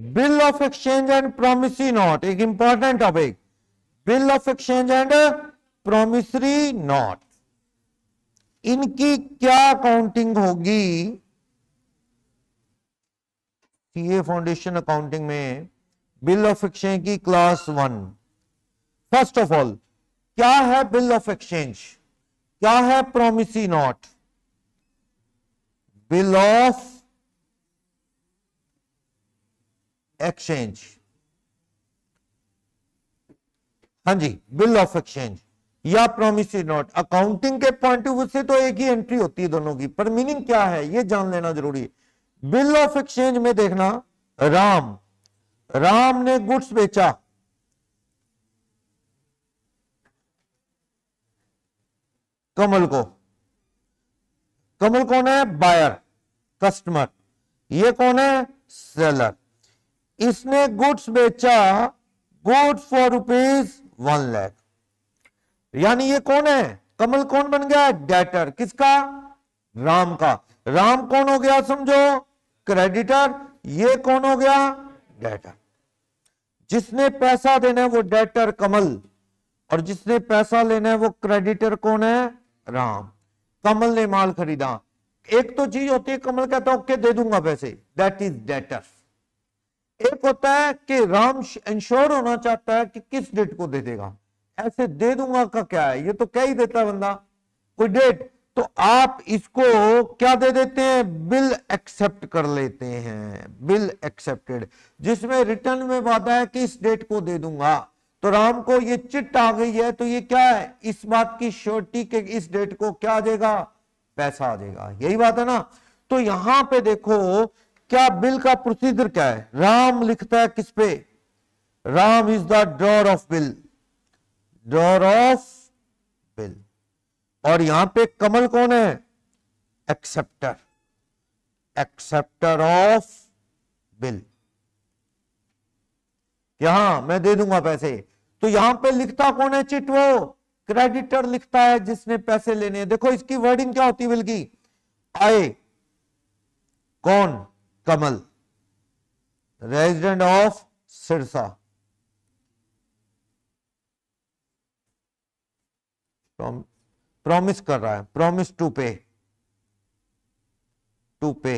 Bill of exchange and promissory note एक important topic bill of exchange and promissory note इनकी क्या accounting होगी CA foundation accounting में bill of exchange की class one first of all क्या है bill of exchange क्या है promissory note bill of exchange हाँ जी बिल ऑफ एक्सचेंज या प्रोमिस नोट अकाउंटिंग के पॉइंट ऑफ व्यू से तो एक ही एंट्री होती है दोनों की पर मीनिंग क्या है ये जान लेना जरूरी है बिल ऑफ एक्सचेंज में देखना राम राम ने गुड्स बेचा कमल को कमल कौन है बायर कस्टमर ये कौन है सेलर इसने गुड्स बेचा goods for rupees one lakh यानी ये कौन है कमल कौन बन गया डेटर किसका राम का राम कौन हो गया समझो क्रेडिटर ये कौन हो गया डेटर जिसने पैसा देना है वो डेटर कमल और जिसने पैसा लेना है वो क्रेडिटर कौन है राम कमल ने माल खरीदा एक तो चीज होती है कमल कहता है ओके दे दूंगा पैसे दैट इज डेटर एक होता है कि राम इंश्योर होना चाहता है कि किस डेट को दे देगा ऐसे दे दूंगा का क्या है ये तो क्या ही देता है बंदा कोई डेट तो आप इसको क्या दे देते हैं बिल एक्सेप्ट कर लेते हैं बिल एक्सेप्टेड जिसमें रिटर्न में वादा है कि इस डेट को दे दूंगा तो राम को ये चिट आ गई है तो ये क्या है इस बात की श्योरिटी के इस डेट को क्या आ जाएगा पैसा आ जाएगा यही बात है ना तो यहां पे देखो क्या बिल का प्रोसीजर क्या है राम लिखता है किस पे Ram is the drawer of bill drawer of bill और यहां पे कमल कौन है एक्सेप्टर एक्सेप्टर ऑफ बिल यहां मैं दे दूंगा पैसे तो यहां पे लिखता कौन है चिट वो क्रेडिटर लिखता है जिसने पैसे लेने हैं देखो इसकी वर्डिंग क्या होती बिल की आए कौन Kamal resident of Sirsa promise कर रहा है promise to pay to pay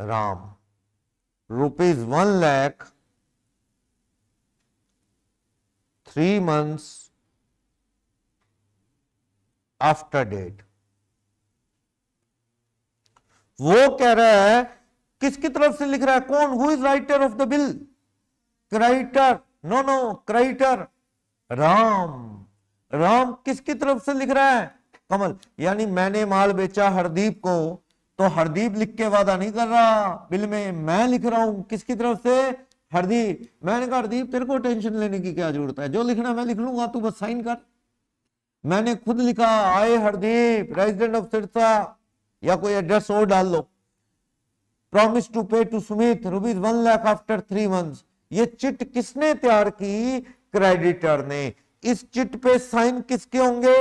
Ram rupees one lakh three months after date वो कह रहा है किसकी तरफ से लिख रहा है कौन who is writer of the bill creditor no no creditor Ram Ram किसकी तरफ से लिख रहा है कमल यानी मैंने माल बेचा हरदीप को तो हरदीप लिख के वादा नहीं कर रहा बिल में मैं लिख रहा हूं किसकी तरफ से हरदीप मैंने कहा हरदीप तेरे को टेंशन लेने की क्या जरूरत है जो लिखना मैं लिख लूंगा तू बस साइन कर मैंने खुद लिखा आए हरदीप रेजिडेंट ऑफ सिरसा या कोई एड्रेस और डाल लो promise to pay to Sumit rupees one lakh after three month ये चिट किसने तैयार की क्रेडिटर ने इस चिट पे साइन किसके होंगे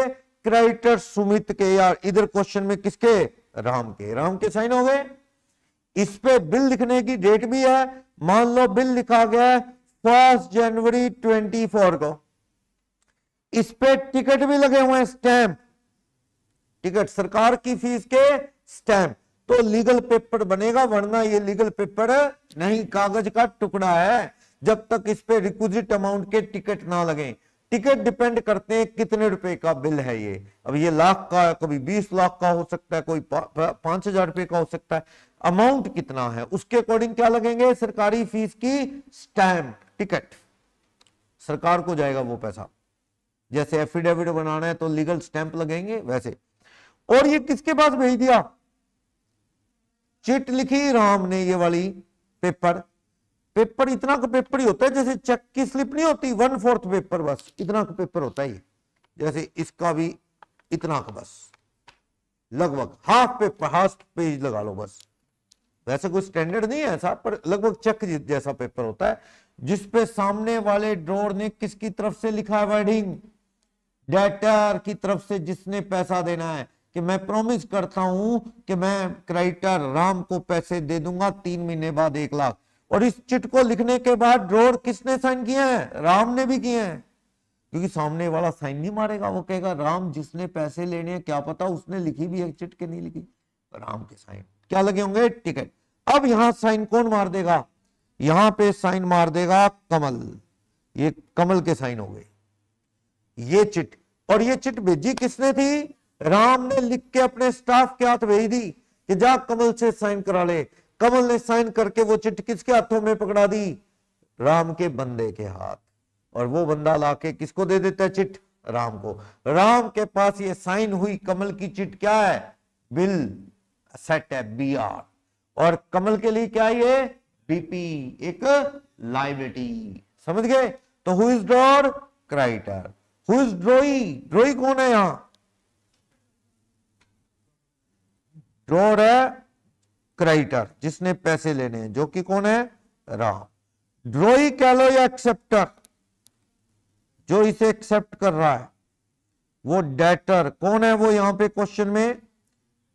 क्रेडिटर सुमित के यार इधर क्वेश्चन में किसके राम के राम के साइन हो गए इस पे बिल लिखने की डेट भी है मान लो बिल लिखा गया फर्स्ट जनवरी ट्वेंटी फोर को इस पे टिकट भी लगे हुए हैं स्टैंप टिकट सरकार की फीस के स्टैंप तो लीगल पेपर बनेगा वरना ये लीगल पेपर नहीं कागज का टुकड़ा है जब तक इस पे रिक्विजिट अमाउंट के टिकट ना लगे टिकट डिपेंड करते हैं कितने रुपए का बिल है ये अब ये लाख का कभी बीस लाख का हो सकता है कोई पांच हजार रुपए का हो सकता है अमाउंट कितना है उसके अकॉर्डिंग क्या लगेंगे सरकारी फीस की स्टैंप टिकट सरकार को जाएगा वो पैसा जैसे एफिडेविट बनाना है तो लीगल स्टैंप लगेंगे वैसे और ये किसके पास भेज दिया चिट लिखी राम ने ये वाली पेपर पेपर इतना का पेपर ही होता है जैसे चेक की स्लिप नहीं होती वन फोर्थ पेपर बस इतना का पेपर होता है जैसे इसका भी इतना का बस लगभग हाफ पेपर हाफ पेज लगा लो बस वैसे कोई स्टैंडर्ड नहीं है ऐसा पर लगभग चेक जैसा पेपर होता है जिसपे सामने वाले ड्रोर ने किसकी तरफ से लिखा है वर्डिंग डेटर की तरफ से जिसने पैसा देना है कि मैं प्रॉमिस करता हूं कि मैं क्राइटर राम को पैसे दे दूंगा तीन महीने बाद एक लाख और इस चिट को लिखने के बाद ड्रोर किसने साइन किया है राम ने भी किया है क्योंकि सामने वाला साइन नहीं मारेगा वो कहेगा राम जिसने पैसे लेने हैं क्या पता उसने लिखी भी है चिट के नहीं लिखी तो राम के साइन क्या लगे होंगे टिकट अब यहां साइन कौन मार देगा यहां पे साइन मार देगा कमल ये कमल के साइन हो गए ये चिट और ये चिट भेजी किसने थी राम ने लिख के अपने स्टाफ के हाथ भेज दी कि जा कमल से साइन करा ले कमल ने साइन करके वो चिट्ठी किसके हाथों में पकड़ा दी राम के बंदे के हाथ और वो बंदा लाके किसको दे देता है चिट राम को राम के पास ये साइन हुई कमल की चिट क्या है बिल सेट है बी आर और कमल के लिए क्या ये बीपी एक लाइबिलिटी समझ गए तो who is drawer creditor who is drawee drawee कौन है यहां ड्रॉड है क्रेडिटर जिसने पैसे लेने हैं जो कि कौन है राम ड्रोई कह लो या एक्सेप्टर जो इसे एक्सेप्ट कर रहा है वो डेटर कौन है वो यहां पे क्वेश्चन में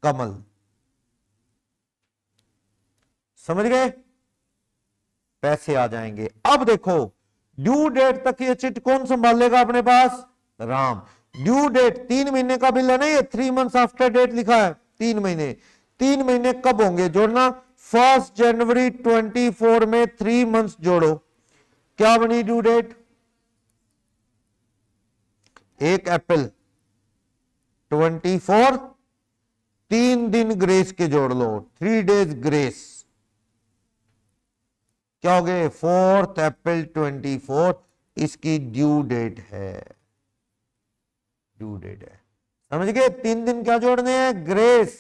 कमल समझ गए पैसे आ जाएंगे अब देखो ड्यू डेट तक ये चिट कौन संभाल लेगा अपने पास राम ड्यू डेट तीन महीने का बिल है ना ये थ्री मंथ्स आफ्टर डेट लिखा है तीन महीने तीन महीने कब होंगे जोड़ना फर्स्ट जनवरी 24 में थ्री मंथ्स जोड़ो क्या बनी ड्यू डेट एक अप्रैल 24 तीन दिन ग्रेस के जोड़ लो थ्री डेज ग्रेस क्या हो गए फोर्थ अप्रैल 24 इसकी ड्यू डेट है ड्यू डेट है समझ गए तीन दिन क्या जोड़ने हैं ग्रेस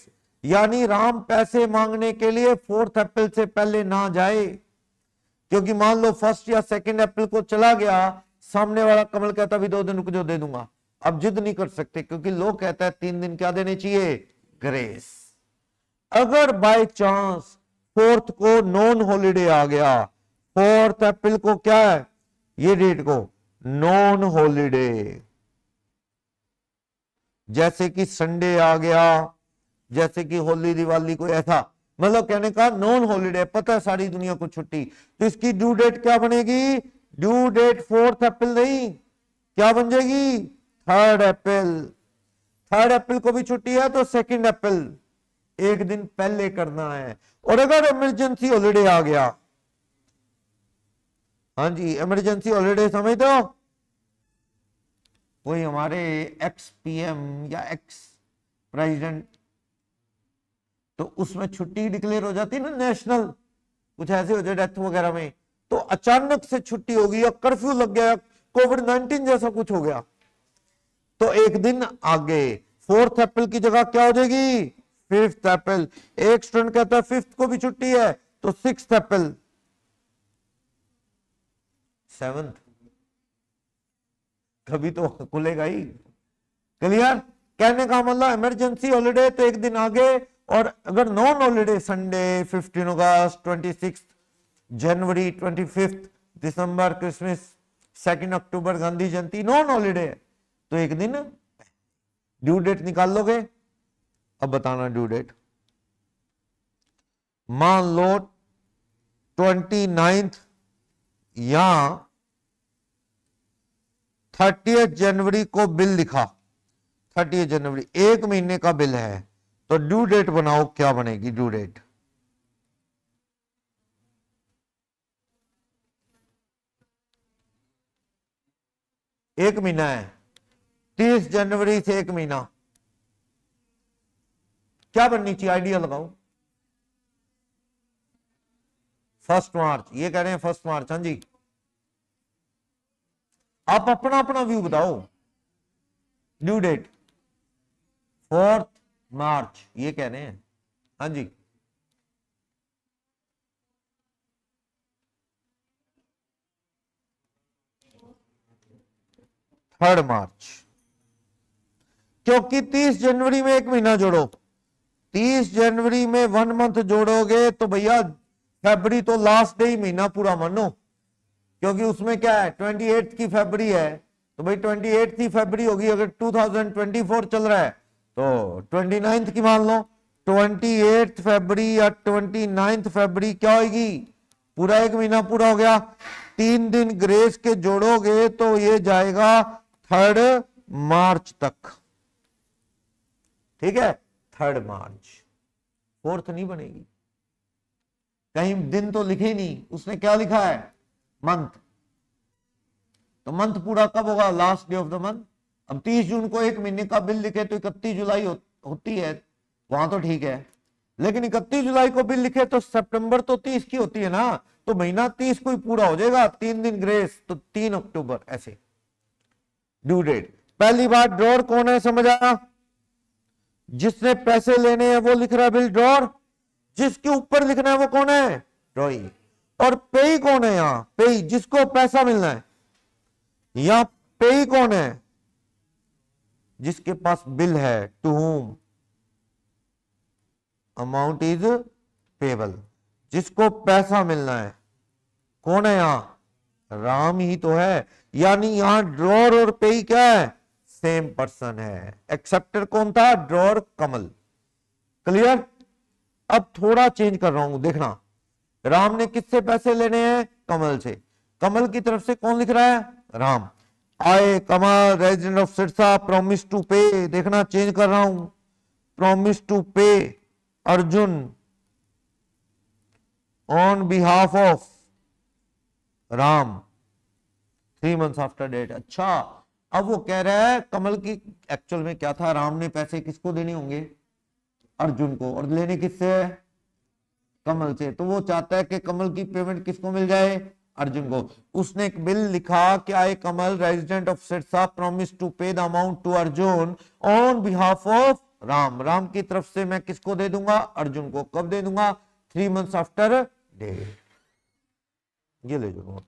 यानी राम पैसे मांगने के लिए फोर्थ अप्रैल से पहले ना जाए क्योंकि मान लो फर्स्ट या सेकेंड अप्रैल को चला गया सामने वाला कमल कहता अभी दो दिन रुक जो दे दूंगा अब जिद नहीं कर सकते क्योंकि लोग कहता है तीन दिन क्या देने चाहिए ग्रेस अगर बाय चांस फोर्थ को नॉन हॉलीडे आ गया फोर्थ अप्रैल को क्या है ये डेट को नॉन हॉलीडे जैसे कि संडे आ गया जैसे कि होली दिवाली कोई ऐसा मतलब कहने का नॉन हॉलीडे पता है सारी दुनिया को छुट्टी तो इसकी ड्यू डेट क्या बनेगी ड्यू डेट फोर्थ अप्रैल नहीं क्या बन जाएगी थर्ड अप्रैल थर्ड अप्रैल को भी छुट्टी है तो सेकंड अप्रैल एक दिन पहले करना है और अगर इमरजेंसी हॉलीडे आ गया हाँ जी इमरजेंसी हॉलीडे समझ दो कोई हमारे एक्स पीएम या एक्स प्रेसिडेंट तो उसमें छुट्टी डिक्लेयर हो जाती है ना नेशनल कुछ ऐसे हो जाए डेथ वगैरह में तो अचानक से छुट्टी होगी या कर्फ्यू लग गया कोविड नाइन्टीन जैसा कुछ हो गया तो एक दिन आगे फोर्थ अप्रैल की जगह क्या हो जाएगी फिफ्थ अप्रैल एक स्टूडेंट कहता है फिफ्थ को भी छुट्टी है तो सिक्स अप्रैल सेवेंथ कभी तो खुलेगा ही क्लियर कहने का मतलब इमरजेंसी हॉलीडे तो एक दिन आगे और अगर नॉन हॉलीडे संडे 15 अगस्त 26 जनवरी 25 दिसंबर Christmas second October Gandhi Jayanti non holiday तो एक दिन ड्यू डेट निकाल लोगे अब बताना ड्यू डेट मान लो ट्वेंटी नाइन्थ या थर्टी जनवरी को बिल लिखा थर्टी जनवरी एक महीने का बिल है तो ड्यू डेट बनाओ क्या बनेगी ड्यू डेट एक महीना है तीस जनवरी से एक महीना क्या बननी चाहिए आइडिया लगाओ फर्स्ट मार्च ये कह रहे हैं फर्स्ट मार्च हाँ जी आप अपना अपना व्यू बताओ ड्यू डेट फोर्थ मार्च ये कह रहे हैं हाँ जी थर्ड मार्च क्योंकि 30 जनवरी में एक महीना जोड़ो 30 जनवरी में वन मंथ जोड़ोगे तो भैया फेबरी तो लास्ट डे ही महीना पूरा मानो क्योंकि उसमें क्या है ट्वेंटी एट की फेबरी है तो भाई ट्वेंटी एट की फेबरी होगी अगर टू थाउजेंड ट्वेंटी फोर चल रहा है तो ट्वेंटी नाइन्थ की मान लो ट्वेंटी एट फेबरी या ट्वेंटी नाइन्थ फेबरी क्या होगी पूरा एक महीना पूरा हो गया तीन दिन ग्रेस के जोड़ोगे तो ये जाएगा थर्ड मार्च तक ठीक है थर्ड मार्च फोर्थ नहीं बनेगी कहीं दिन तो लिखे नहीं उसने क्या लिखा है मंथ तो मंथ पूरा कब होगा last day of the month अब 30 जून को एक महीने का बिल लिखे तो इकतीस जुलाई हो, होती है वहां तो ठीक है लेकिन इकतीस जुलाई को बिल लिखे तो सितंबर तो 30 की होती है ना तो महीना 30 को ही पूरा हो जाएगा तीन दिन ग्रेस तो तीन अक्टूबर ऐसे ड्यू डेट पहली बार ड्रॉर कौन है समझ आया जिसने पैसे लेने हैं वो लिख रहा है बिल ड्रॉर जिसके ऊपर लिखना है वो कौन है ड्रॉइंग और पेई कौन है यहां पेई जिसको पैसा मिलना है यहां पेई कौन है जिसके पास बिल है to whom amount is payable जिसको पैसा मिलना है कौन है यहां राम ही तो है यानी यहां ड्रॉर और पेई क्या है सेम पर्सन है एक्सेप्टर कौन था ड्रॉर कमल क्लियर अब थोड़ा चेंज कर रहा हूं देखना राम ने किससे पैसे लेने हैं कमल से कमल की तरफ से कौन लिख रहा है Ram I Kamal resident of Sirsa promise to pay देखना चेंज कर रहा हूं promise to pay Arjun on behalf of Ram three months after date अच्छा अब वो कह रहा है कमल की एक्चुअल में क्या था राम ने पैसे किसको देने होंगे अर्जुन को और लेने किससे है कमल से तो वो चाहता है कि कमल की पेमेंट किसको मिल जाए अर्जुन को उसने एक बिल लिखा कि I Kamal resident of Sirsa promise to pay the amount to Arjun on behalf of Ram Ram की तरफ से मैं किसको दे दूंगा अर्जुन को कब दे दूंगा थ्री मंथ आफ्टर डे ये ले जाओ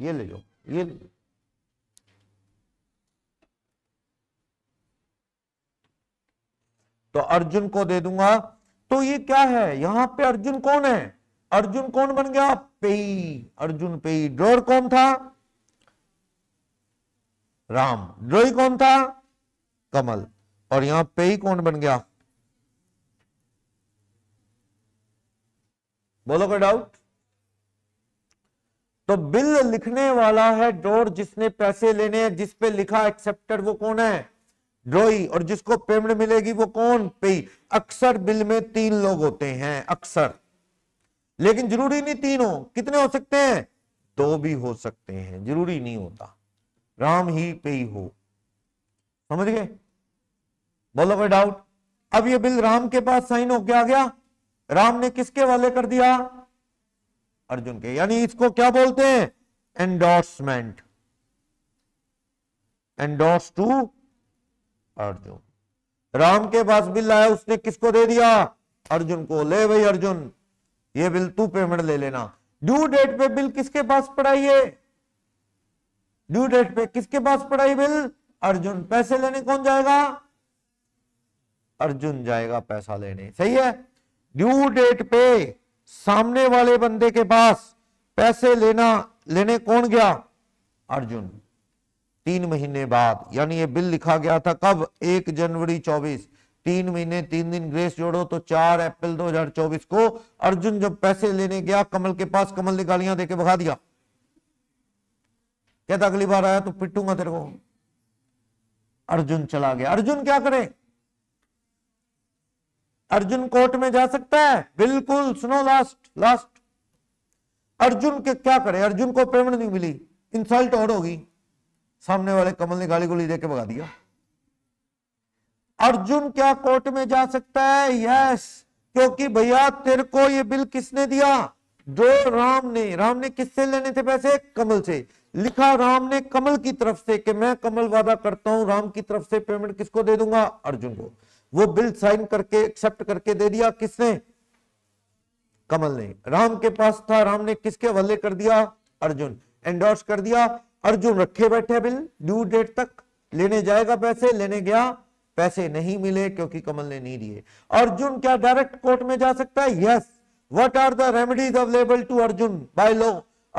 ये ले जाओ ये तो अर्जुन को दे दूंगा तो ये क्या है यहां पे अर्जुन कौन है अर्जुन कौन बन गया पेई अर्जुन पेई ड्रोर कौन था राम ड्रोई कौन था कमल और यहां पेई कौन बन गया बोलो का डाउट तो बिल लिखने वाला है डोर जिसने पैसे लेने हैं जिस पे लिखा एक्सेप्टर वो कौन है ड्रोई और जिसको पेमेंट मिलेगी वो कौन पे अक्सर बिल में तीन लोग होते हैं अक्सर लेकिन जरूरी नहीं तीन हो कितने हो सकते हैं दो भी हो सकते हैं जरूरी नहीं होता राम ही पे हो समझ गए बोलो कोई डाउट अब ये बिल राम के पास साइन हो क्या गया राम ने किसके वाले कर दिया अर्जुन के यानी इसको क्या बोलते हैं endorsement endorse to Arjun Ram के पास बिल आया उसने किसको दे दिया अर्जुन को ले भाई अर्जुन ये बिल तू पेमेंट ले लेना ड्यू डेट पे बिल किसके पास पढ़ाई है ड्यू डेट पे किसके पास पढ़ाई बिल अर्जुन पैसे लेने कौन जाएगा अर्जुन जाएगा पैसा लेने सही है ड्यू डेट पे सामने वाले बंदे के पास पैसे लेना लेने कौन गया अर्जुन तीन महीने बाद यानी ये बिल लिखा गया था कब एक जनवरी चौबीस तीन महीने तीन दिन ग्रेस जोड़ो तो चार अप्रैल 2024 को अर्जुन जब पैसे लेने गया कमल के पास कमल ने गालियां देके भगा दिया कहता अगली बार आया तो पिटूंगा तेरे को अर्जुन चला गया अर्जुन क्या करे अर्जुन कोर्ट में जा सकता है बिल्कुल सुनो लास्ट लास्ट अर्जुन के क्या करे अर्जुन को पेमेंट नहीं मिली इंसल्ट और होगी सामने वाले कमल ने गाली गोली देकर भगा दिया अर्जुन क्या कोर्ट में जा सकता है यस क्योंकि भैया तेरे को ये बिल किसने दिया जो राम ने राम ने किससे लेने थे पैसे कमल से लिखा राम ने कमल की तरफ से कि मैं कमल वादा करता हूं राम की तरफ से पेमेंट किसको दे दूंगा अर्जुन को वो बिल साइन करके एक्सेप्ट करके दे दिया किसने कमल ने राम के पास था राम ने किसके हवाले कर दिया अर्जुन एंडोर्स कर दिया अर्जुन रखे बैठे बिल ड्यू डेट तक लेने जाएगा पैसे लेने गया पैसे नहीं मिले क्योंकि कमल ने नहीं दिए अर्जुन क्या डायरेक्ट कोर्ट में जा सकता है yes what are the remedies available to Arjun by law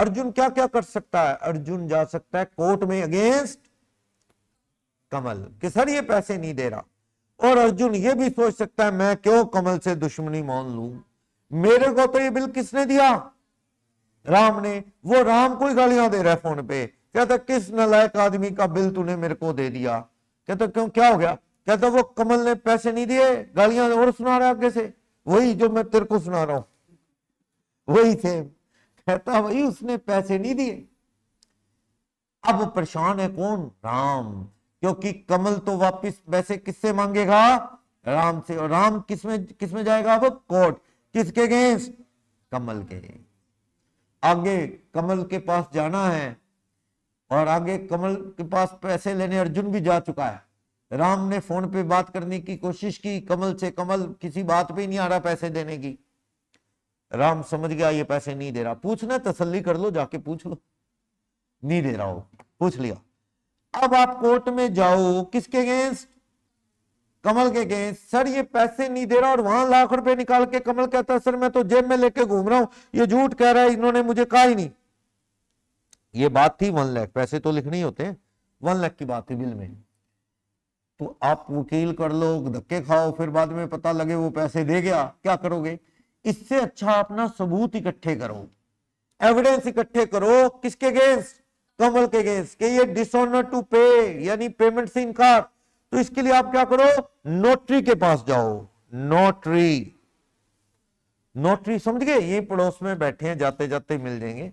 Arjun क्या क्या कर सकता है अर्जुन जा सकता है कोर्ट में अगेंस्ट कमल कि सर ये पैसे नहीं दे रहा और अर्जुन ये भी सोच सकता है मैं क्यों कमल से दुश्मनी मान लू मेरे को तो ये बिल किसने दिया राम ने वो राम को ही गालियां दे रहा है फोन पे कहता किस नलायक आदमी का बिल तूने मेरे को दे दिया कहता क्यों क्या हो गया कहता वो कमल ने पैसे नहीं दिए गालियां और सुना रहा आगे से वही जो मैं तेरे को सुना रहा हूं वही थे कहता वही उसने पैसे नहीं दिए अब परेशान है कौन राम क्योंकि कमल तो वापस पैसे किससे मांगेगा राम से और राम किसमें किसमें जाएगा अब कोर्ट किसके अगेंस्ट कमल के आगे कमल के पास जाना है और आगे कमल के पास पैसे लेने अर्जुन भी जा चुका है राम ने फोन पे बात करने की कोशिश की कमल से कमल किसी बात पे ही नहीं आ रहा पैसे देने की राम समझ गया ये पैसे नहीं दे रहा पूछना तसल्ली कर लो जाके पूछ लो नहीं दे रहा हो पूछ लिया अब आप कोर्ट में जाओ किसके अगेंस्ट कमल के अगेंस्ट सर ये पैसे नहीं दे रहा और वहां लाख रुपए निकाल के कमल कहता सर मैं तो जेब में लेके घूम रहा हूं ये झूठ कह रहा है इन्होंने मुझे कहा ही नहीं ये बात थी वन लैख पैसे तो लिखने ही होते हैं वन लैख की बात थी बिल में तो आप वकील कर लो धक्के खाओ फिर बाद में पता लगे वो पैसे दे गया क्या करोगे इससे अच्छा अपना सबूत इकट्ठे करो एविडेंस इकट्ठे करो किसके अगेंस्ट कमल के अगेंस्ट के ये डिसऑनर टू पे यानी पेमेंट से इनकार तो इसके लिए आप क्या करो नोटरी के पास जाओ नोटरी नोटरी समझ गए ये पड़ोस में बैठे हैं जाते जाते मिल जाएंगे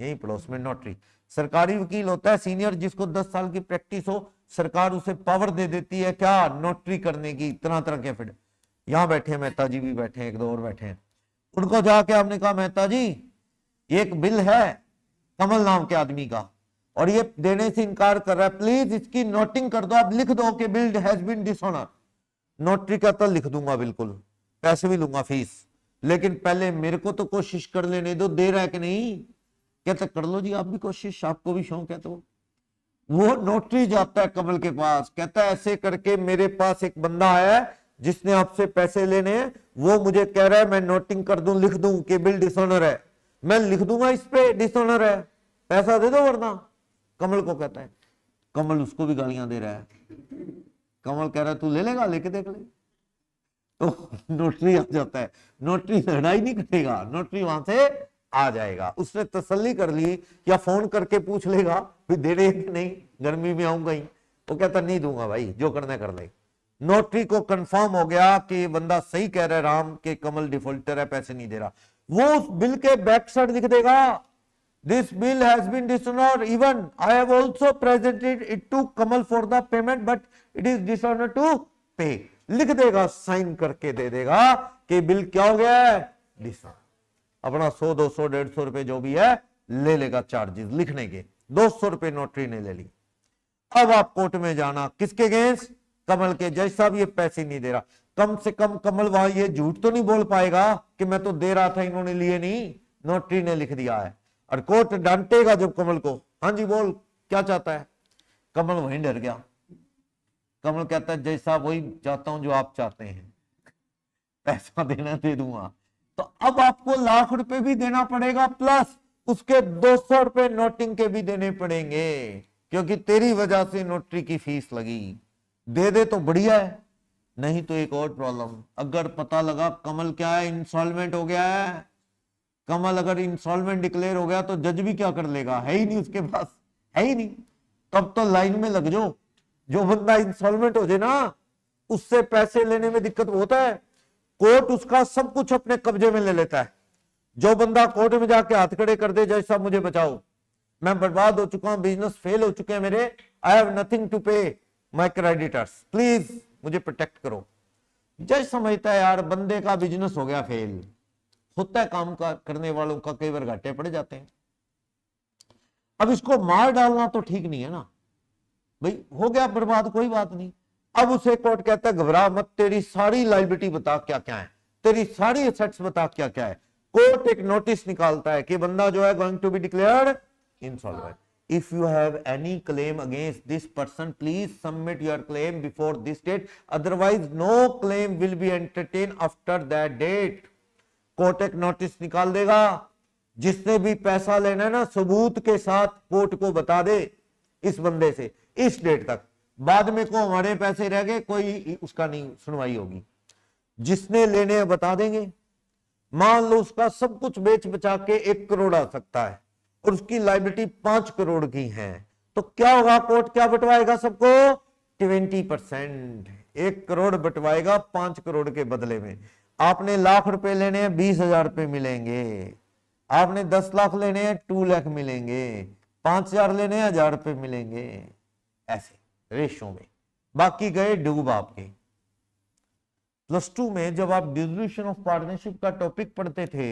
यही पड़ोस में नोटरी सरकारी वकील होता है सीनियर जिसको 10 साल की प्रैक्टिस हो सरकार उसे पावर दे देती है क्या नोटरी करने की तरह तरह के फिर यहां बैठे हैं मेहता जी भी बैठे हैं एक दो और बैठे हैं उनको जाके आपने कहा मेहता जी एक बिल है कमल नाम के आदमी का और ये देने से इनकार कर रहा है प्लीज इसकी नोटिंग कर दो आप लिख दो कि bill has been dishonour notary का तो लिख दूंगा बिल्कुल पैसे भी लूंगा फीस लेकिन पहले मेरे को तो कोशिश कर लेने दो दे रहा है कि नहीं कहते कर लो जी आप भी कोशिश आपको भी शौक है तो वो नोटरी जाता है कमल के पास कहता है ऐसे करके मेरे पास एक बंदा आया जिसने आपसे पैसे लेने वो मुझे कह रहा है मैं नोटिंग कर दू लिख दू कि बिल डिसऑनर है मैं लिख दूंगा इस पे डिसऑनर है पैसा दे दो वरना कमल को कहता है कमल उसको भी गालियां दे रहा है कमल कह रहा है तू ले लेगा लेके देख ले तो नोटरी आ जाता है नोटरी लड़ाई नहीं करेगा नोटरी वहां से आ जाएगा उसने तसल्ली कर ली या फोन करके पूछ लेगा भी दे रहे कि नहीं गर्मी में आऊंगा ही वो कहता नहीं दूंगा भाई जो करना कर ले नोटरी को कंफर्म हो गया कि बंदा सही कह रहा है राम के कमल डिफॉल्टर है पैसे नहीं दे रहा वो उस बिल के बैक साइड लिख देगा this bill has been dishonour even I have also presented it to Kamal for the payment but it is dishonour to pay लिख देगा साइन करके दे देगा कि बिल क्या हो गया है डिसऑनर अपना सौ दो सौ डेढ़ सौ रुपए जो भी है ले लेगा चार्जेस लिखने के दो सौ रुपए नोटरी ने ले ली अब आप कोर्ट में जाना किसके अगेंस्ट कमल के जज साहब ये पैसे नहीं दे रहा कम से कम कमल वहां ये झूठ तो नहीं बोल पाएगा कि मैं तो दे रहा था इन्होंने लिए नहीं नोटरी ने लिख दिया है और कोर्ट डांटेगा जब कमल को हाँ जी बोल क्या चाहता है कमल वहीं डर गया कमल कहता है जैसा साहब वही चाहता हूं जो आप चाहते हैं पैसा देना दे दूंगा तो अब आपको लाख रुपए भी देना पड़ेगा प्लस उसके दो सौ रुपए नोटिंग के भी देने पड़ेंगे क्योंकि तेरी वजह से नोटरी की फीस लगी दे दे तो बढ़िया है नहीं तो एक और प्रॉब्लम अगर पता लगा कमल क्या है इंस्टॉलमेंट हो गया है कमल अगर इंस्टॉलमेंट डिक्लेयर हो गया तो जज भी क्या कर लेगा है ही नहीं उसके पास है ही नहीं तब तो लाइन में लग जाओ जो बंदा इंस्टॉलमेंट हो जाए ना उससे पैसे लेने में दिक्कत होता है कोर्ट उसका सब कुछ अपने कब्जे में ले लेता है जो बंदा कोर्ट में जाके हाथ खड़े कर दे जज साहब मुझे बचाओ मैं बर्बाद हो चुका हूं बिजनेस फेल हो चुके हैं मेरे I have nothing to pay my creditors please मुझे प्रोटेक्ट करो जज समझता है यार बंदे का बिजनेस हो गया फेल होता है काम का करने वालों का कई बार घाटे पड़ जाते हैं अब इसको मार डालना तो ठीक नहीं है ना भाई हो गया बर्बाद कोई बात नहीं अब उसे कोर्ट कहता है घबरा मत तेरी सारी लाइबिलिटी बता क्या क्या है तेरी सारी एसेट्स बता क्या क्या है कोर्ट एक नोटिस निकालता है कि बंदा जो है going to be declare insolvent if you have any claim against this person please submit your claim before this date otherwise no claim will be entertain after that date court एक notice निकाल देगा जिसने भी पैसा लेना है ना सबूत के साथ कोर्ट को बता दे इस बंदे से इस डेट तक बाद में को हमारे पैसे रह गए कोई उसका नहीं सुनवाई होगी जिसने लेने बता देंगे मान लो उसका सब कुछ बेच बचा के एक करोड़ आ सकता है और उसकी लाइबिलिटी पांच करोड़ की है तो क्या होगा कोर्ट क्या बटवाएगा सबको ट्वेंटी परसेंट एक करोड़ बटवाएगा पांच करोड़ के बदले में आपने लाख रुपए लेने हैं बीस हजार रुपए मिलेंगे आपने दस लाख लेने हैं टू लाख मिलेंगे पांच हजार लेने हैं हजार रुपए मिलेंगे ऐसे रेशो में बाकी गए डूब आपके प्लस टू में जब आप डिजोल्यूशन ऑफ पार्टनरशिप का टॉपिक पढ़ते थे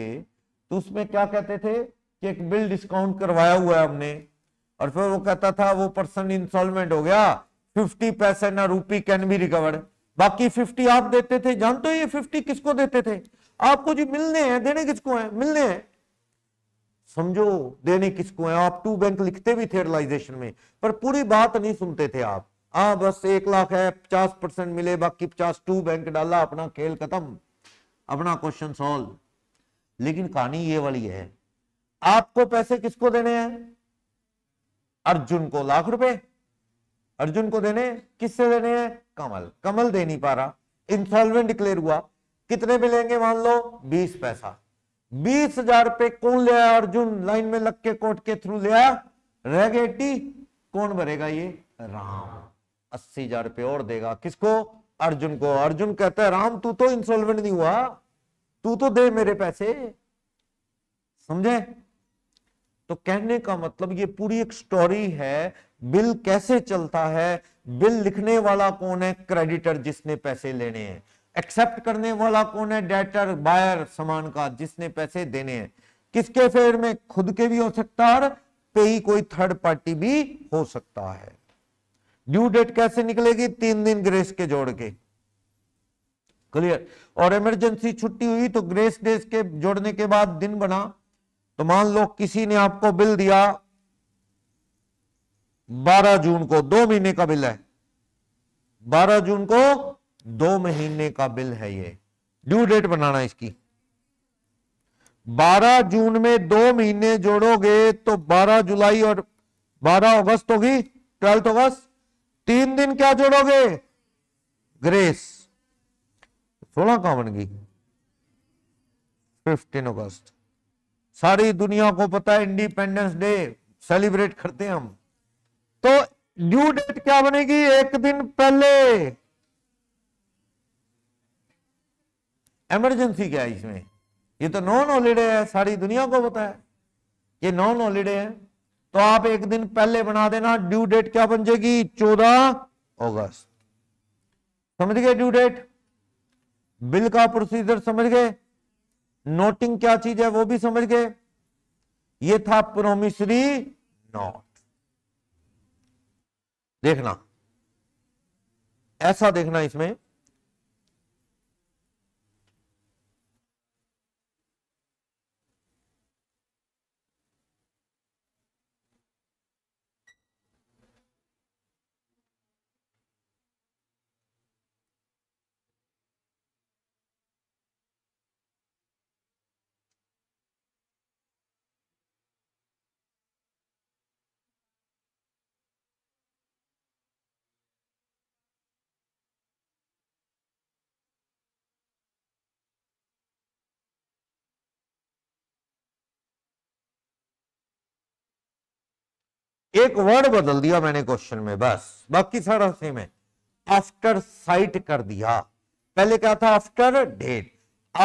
तो उसमें क्या कहते थे कि एक बिल डिस्काउंट करवाया हुआ है हमने और फिर वो कहता था वो पर्सन इंस्टॉलमेंट हो गया फिफ्टी ना रूपी कैन बी रिकवर्ड बाकी फिफ्टी आप देते थे जानते हो ये फिफ्टी किसको देते थे आपको जी मिलने हैं देने किसको है मिलने हैं समझो देने किसको है आप टू बैंक लिखते भी थे रियलाइजेशन में पर पूरी बात नहीं सुनते थे आप हाँ बस एक लाख है पचास परसेंट मिले बाकी पचास टू बैंक डाला अपना खेल खत्म अपना क्वेश्चन सॉल्व लेकिन कहानी ये वाली है आपको पैसे किसको देने हैं अर्जुन को लाख रुपए अर्जुन को देने किससे देने हैं कमल कमल दे नहीं पा रहा इंसॉल्वेंट डिक्लेयर हुआ कितने मिलेंगे मान लो बीस पैसा बीस हजार रुपए कौन ले आया अर्जुन लाइन में लग के कोर्ट के थ्रू ले आया रह गए कौन भरेगा ये राम अस्सी हजार रुपये और देगा किसको अर्जुन को अर्जुन कहता है राम तू तो इंसॉल्वेंट नहीं हुआ तू तो दे मेरे पैसे समझे तो कहने का मतलब ये पूरी एक स्टोरी है बिल कैसे चलता है बिल लिखने वाला कौन है क्रेडिटर जिसने पैसे लेने हैं एक्सेप्ट करने वाला कौन है डेटर बायर सामान का जिसने पैसे देने हैं किसके फेर में खुद के भी हो सकता है और पे कोई थर्ड पार्टी भी हो सकता है ड्यू डेट कैसे निकलेगी तीन दिन ग्रेस के जोड़ के क्लियर और इमरजेंसी छुट्टी हुई तो ग्रेस डेज के जोड़ने के बाद दिन बना तो मान लो किसी ने आपको बिल दिया 12 जून को दो महीने का बिल है 12 जून को दो महीने का बिल है ये ड्यू डेट बनाना इसकी 12 जून में दो महीने जोड़ोगे तो 12 जुलाई और 12 अगस्त होगी ट्वेल्थ अगस्त तीन दिन क्या जोड़ोगे ग्रेस सोलह कहां गई फिफ्टीन अगस्त सारी दुनिया को पता है इंडिपेंडेंस डे सेलिब्रेट करते हैं हम तो ड्यू डेट क्या बनेगी एक दिन पहले एमरजेंसी क्या है इसमें ये तो नॉन हॉलीडे है सारी दुनिया को पता है ये नॉन हॉलीडे है तो आप एक दिन पहले बना देना ड्यू डेट क्या बन जाएगी चौदह अगस्त समझ गए ड्यू डेट बिल का प्रोसीजर समझ गए नोटिंग क्या चीज है वो भी समझ गए ये था प्रोमिसरी नोट देखना ऐसा देखना इसमें एक वर्ड बदल दिया मैंने क्वेश्चन में बस बाकी सारा सेम है आफ्टर साइट कर दिया पहले क्या था आफ्टर डेट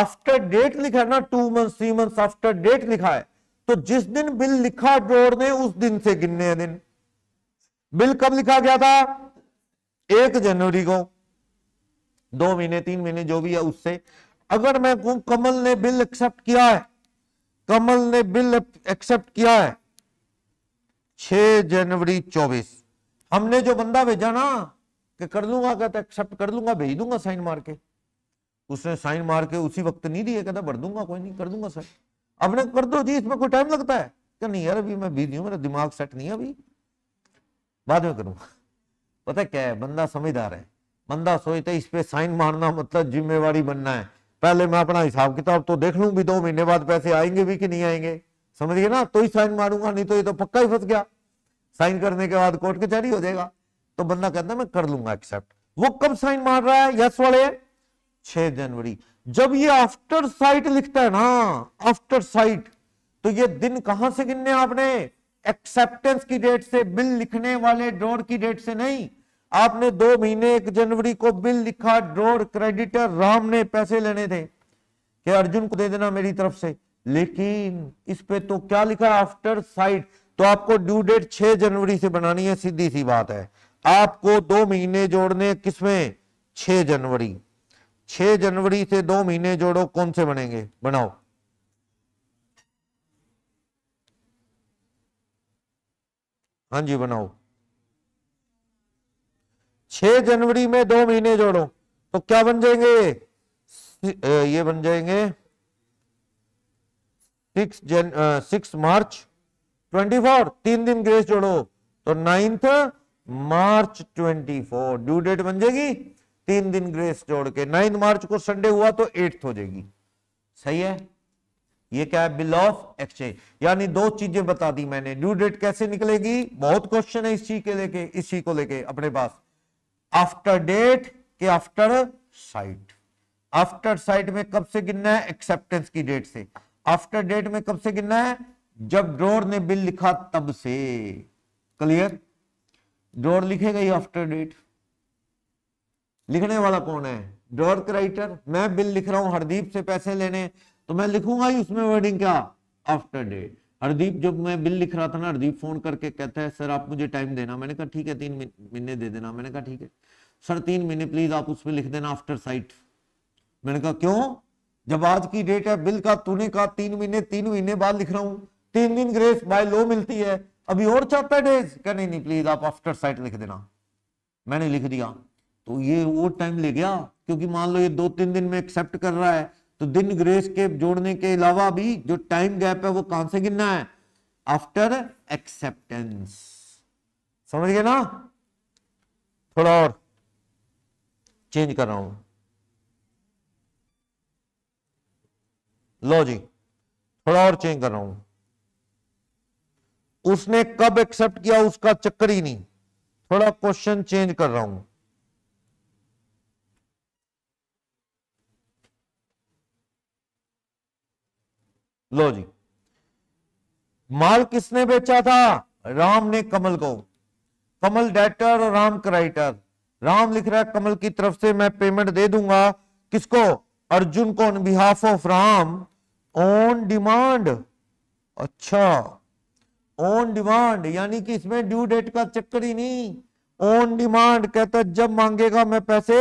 आफ्टर डेट लिखा है ना two month three month after date लिखा है तो जिस दिन बिल लिखा जोड़ ने उस दिन से गिनने दिन बिल कब लिखा गया था एक जनवरी को दो महीने तीन महीने जो भी है उससे अगर मैं कहूं कमल ने बिल एक्सेप्ट किया है कमल ने बिल एक्सेप्ट किया है 6 जनवरी 24 हमने जो बंदा भेजा ना कि कर लूंगा कहता एक्सेप्ट कर लूंगा भेज दूंगा साइन मार के उसने साइन मार के उसी वक्त नहीं दिए कहता भर दूंगा कोई नहीं कर दूंगा सर अपने कर दो जी इसमें कोई टाइम लगता है क्या नहीं यार अभी मैं बिजी हूँ मेरा दिमाग सेट नहीं है अभी बाद में करूंगा पता क्या है बंदा समझदार है बंदा सोचता है इस पे साइन मारना मतलब जिम्मेवारी बनना है पहले मैं अपना हिसाब किताब तो देख लूँ भी दो महीने बाद पैसे आएंगे भी कि नहीं आएंगे समझिए ना तो ही साइन मारूंगा नहीं तो ये तो पक्का ही फंस गया साइन करने के बाद कोर्ट कचहरी हो जाएगा तो बंदा कहता मैं कर लूंगा एक्सेप्ट वो कब साइन मार रहा है यस वाले छह जनवरी जब ये आफ्टर साइट लिखता है ना आफ्टर साइट तो ये दिन कहां से गिनने आपने एक्सेप्टेंस की डेट से बिल लिखने वाले ड्रोर की डेट से नहीं आपने दो महीने एक जनवरी को बिल लिखा ड्रोर क्रेडिटर राम ने पैसे लेने थे कि अर्जुन को दे देना मेरी तरफ से लेकिन इस पे तो क्या लिखा आफ्टर साइट तो आपको ड्यू डेट 6 जनवरी से बनानी है सीधी सी बात है आपको दो महीने जोड़ने किसमें 6 जनवरी 6 जनवरी से दो महीने जोड़ो कौन से बनेंगे बनाओ हाँ जी बनाओ 6 जनवरी में दो महीने जोड़ो तो क्या बन जाएंगे ये बन जाएंगे सिक्स जन सिक्स मार्च ट्वेंटी फोर तीन दिन ग्रेस जोड़ो तो ninth March twenty four due date बन जाएगी तीन दिन ग्रेस जोड़ के नाइन्थ मार्च को संडे हुआ तो एट्थ हो जाएगी सही है ये क्या है बिल ऑफ एक्सचेंज यानी दो चीजें बता दी मैंने ड्यू डेट कैसे निकलेगी बहुत क्वेश्चन है इस चीज के लेके इसी को लेके अपने पास आफ्टर डेट के आफ्टर साइट आफ्टर साइट में कब से गिनना है एक्सेप्टेंस की डेट से आफ्टर डेट में कब से गिनना है जब ड्रोर ने बिल लिखा तब से क्लियर ड्रोर लिखेगा ही आफ्टर डेट लिखने वाला कौन है ड्रोर का राइटर मैं बिल लिख रहा हूं हरदीप से पैसे लेने तो मैं लिखूंगा ही उसमें वर्डिंग क्या आफ्टर डेट हरदीप जब मैं बिल लिख रहा था ना हरदीप फोन करके कहता है सर आप मुझे टाइम देना मैंने कहा ठीक है तीन महीने दे देना मैंने कहा ठीक है सर तीन महीने प्लीज आप उसमें लिख देना आफ्टर साइट मैंने कहा क्यों जब आज की डेट है बिल का तूने कहा तीन महीने तीन महीने बाद लिख रहा हूं तीन दिन ग्रेस बाय लो मिलती है अभी और चाहता है डेज क्या नहीं नहीं प्लीज आप आफ्टर साइट लिख देना मैंने लिख दिया तो ये वो टाइम ले गया क्योंकि मान लो ये दो तीन दिन में एक्सेप्ट कर रहा है तो दिन ग्रेस के जोड़ने के अलावा भी जो टाइम गैप है वो कहां से गिनना है आफ्टर एक्सेप्टेंस समझ गए ना थोड़ा और चेंज कर रहा हूं लो जी थोड़ा और चेंज कर रहा हूं उसने कब एक्सेप्ट किया उसका चक्कर ही नहीं थोड़ा क्वेश्चन चेंज कर रहा हूं लो जी माल किसने बेचा था राम ने कमल को कमल डेटर और राम क्राइटर राम लिख रहा है कमल की तरफ से मैं पेमेंट दे दूंगा किसको अर्जुन को on behalf of Ram on demand अच्छा ऑन डिमांड यानी कि इसमें ड्यू डेट का चक्कर ही नहीं ऑन डिमांड कहता जब मांगेगा मैं पैसे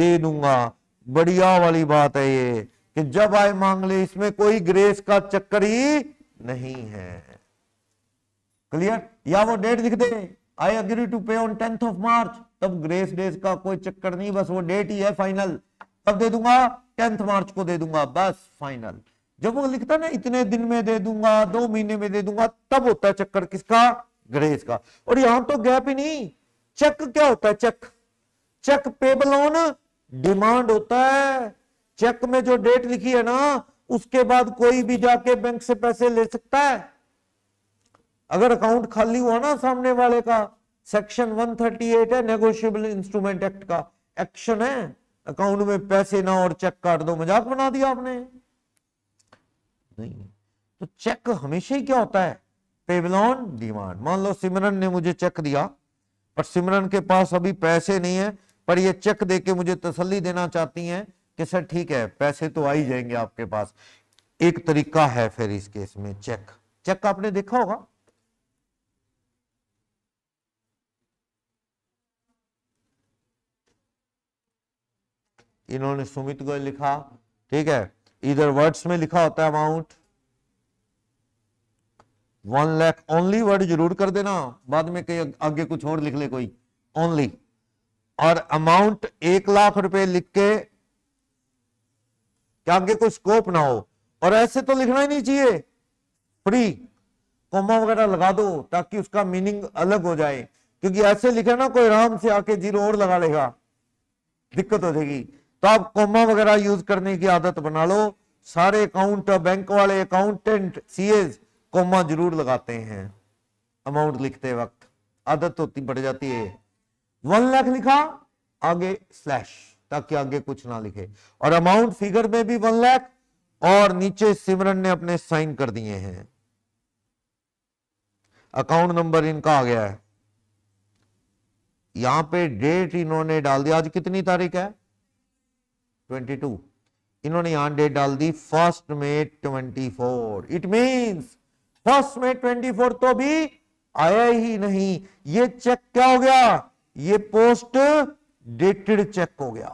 दे दूंगा बढ़िया वाली बात है ये कि जब आए मांग ले इसमें कोई ग्रेस का चक्कर ही नहीं है क्लियर या वो डेट लिख दे I agree to pay on tenth of March तब ग्रेस डेज का कोई चक्कर नहीं बस वो डेट ही है फाइनल तब दे दूंगा टेंथ मार्च को दे दूंगा बस फाइनल जब वो लिखता ना इतने दिन में दे दूंगा दो महीने में दे दूंगा तब होता है चक्कर किसका ग्रेस का और यहां तो गैप ही नहीं चेक क्या होता है cheque cheque payable on demand होता है चेक में जो डेट लिखी है ना उसके बाद कोई भी जाके बैंक से पैसे ले सकता है अगर अकाउंट खाली हुआ ना सामने वाले का सेक्शन 138 है नेगोशियबल इंस्ट्रूमेंट एक्ट का एक्शन है अकाउंट में पैसे ना और चेक काट दो मजाक बना दिया आपने नहीं तो चेक हमेशा ही क्या होता है पेबल ऑन डिमांड मान लो सिमरन ने मुझे चेक दिया पर सिमरन के पास अभी पैसे नहीं है पर ये चेक देके मुझे तसल्ली देना चाहती हैं कि सर ठीक है पैसे तो आ ही जाएंगे आपके पास एक तरीका है फिर इस केस में चेक चेक आपने देखा होगा इन्होंने सुमित गोयल लिखा ठीक है इधर वर्ड्स में लिखा होता है amount one lakh only word जरूर कर देना बाद में कहीं आगे कुछ और लिख ले कोई ओनली और अमाउंट एक लाख रुपए लिख के कि आगे कोई स्कोप ना हो और ऐसे तो लिखना ही नहीं चाहिए फ्री कोमा वगैरह लगा दो ताकि उसका मीनिंग अलग हो जाए क्योंकि ऐसे लिखे ना कोई आराम से आके जीरो और लगा लेगा दिक्कत हो जाएगी तो आप कोमा वगैरह यूज करने की आदत बना लो सारे अकाउंट बैंक वाले अकाउंटेंट सीएज कोमा जरूर लगाते हैं अमाउंट लिखते वक्त आदत होती बढ़ जाती है वन लाख लिखा आगे स्लैश ताकि आगे कुछ ना लिखे और अमाउंट फिगर में भी वन लाख और नीचे सिमरन ने अपने साइन कर दिए हैं अकाउंट नंबर इनका आ गया है यहां पे डेट इन्होंने डाल दिया आज कितनी तारीख है 22 इन्होंने यहां डेट डाल दी फर्स्ट में 24 इट मींस फर्स्ट में 24 तो भी आया ही नहीं ये चेक क्या हो गया ये पोस्ट डेटेड चेक हो गया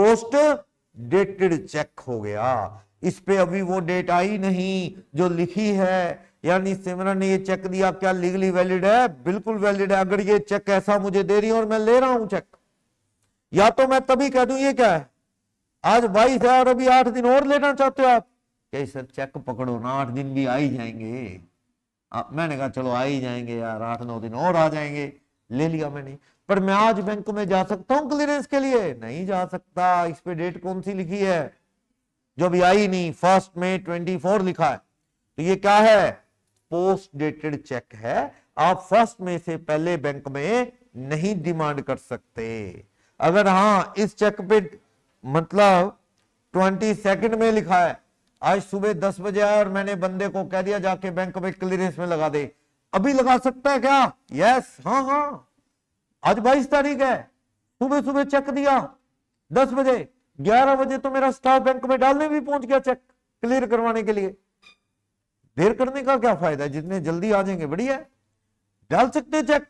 पोस्ट डेटेड चेक हो गया इस पे अभी वो डेट आई नहीं जो लिखी है यानी सिमरन ने ये चेक दिया क्या लीगली वैलिड है बिल्कुल वैलिड है अगर ये चेक ऐसा मुझे दे रही है और मैं ले रहा हूं चेक या तो मैं तभी कह दू ये क्या है आज बाईस है और अभी आठ दिन और लेना चाहते हो आप कहीं सर चेक पकड़ो ना आठ दिन भी आ ही जाएंगे आ, मैंने कहा चलो आ ही जाएंगे यार आठ नौ दिन और आ जाएंगे ले लिया मैंने पर मैं आज बैंक में जा सकता हूँ क्लियरेंस के लिए नहीं जा सकता इस पे डेट कौन सी लिखी है जो अभी आई नहीं फर्स्ट में ट्वेंटी फोर लिखा है तो ये क्या है पोस्ट डेटेड चेक है आप फर्स्ट में से पहले बैंक में नहीं डिमांड कर सकते अगर हाँ इस चेक पे मतलब ट्वेंटी सेकेंड में लिखा है आज सुबह दस बजे आया और मैंने बंदे को कह दिया जाके बैंक में क्लियरेंस में लगा दे अभी लगा सकता है क्या यस हाँ हाँ आज बाईस तारीख है सुबह सुबह चेक दिया दस बजे ग्यारह बजे तो मेरा स्टाफ बैंक में डालने भी पहुंच गया चेक क्लियर करवाने के लिए देर करने का क्या फायदा है जितने जल्दी आ जाएंगे बढ़िया डाल सकते चेक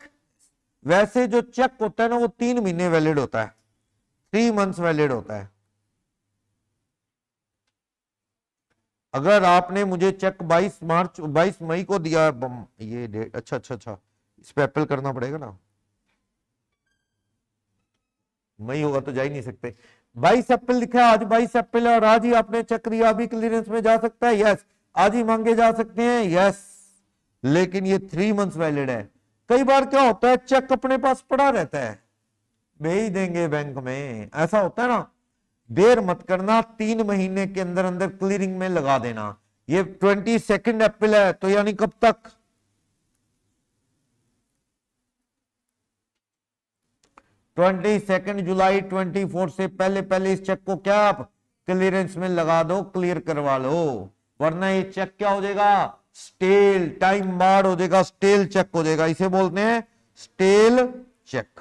वैसे जो चेक होता है ना वो तीन महीने वैलिड होता है थ्री मंथ्स वैलिड होता है अगर आपने मुझे चेक 22 मार्च 22 मई को दिया ये डेट अच्छा अच्छा अच्छा इस पर अपील करना पड़ेगा ना मई होगा तो जा ही नहीं सकते 22 अप्रैल लिखा है आज 22 अप्रैल है और आज ही आपने चेक लिया अभी क्लियरेंस में जा सकता है यस आज ही मांगे जा सकते हैं यस लेकिन ये थ्री मंथ्स वैलिड है कई बार क्या होता है चेक अपने पास पड़ा रहता है भेज देंगे बैंक में ऐसा होता है ना देर मत करना तीन महीने के अंदर अंदर क्लियरिंग में लगा देना ये ट्वेंटी सेकेंड अप्रैल है तो यानी कब तक twenty second July twenty four से पहले पहले इस चेक को क्या आप क्लियरेंस में लगा दो क्लियर करवा लो वरना ये चेक क्या हो जाएगा स्टेल टाइम बार हो जाएगा स्टेल चेक हो जाएगा इसे बोलते हैं स्टेल चेक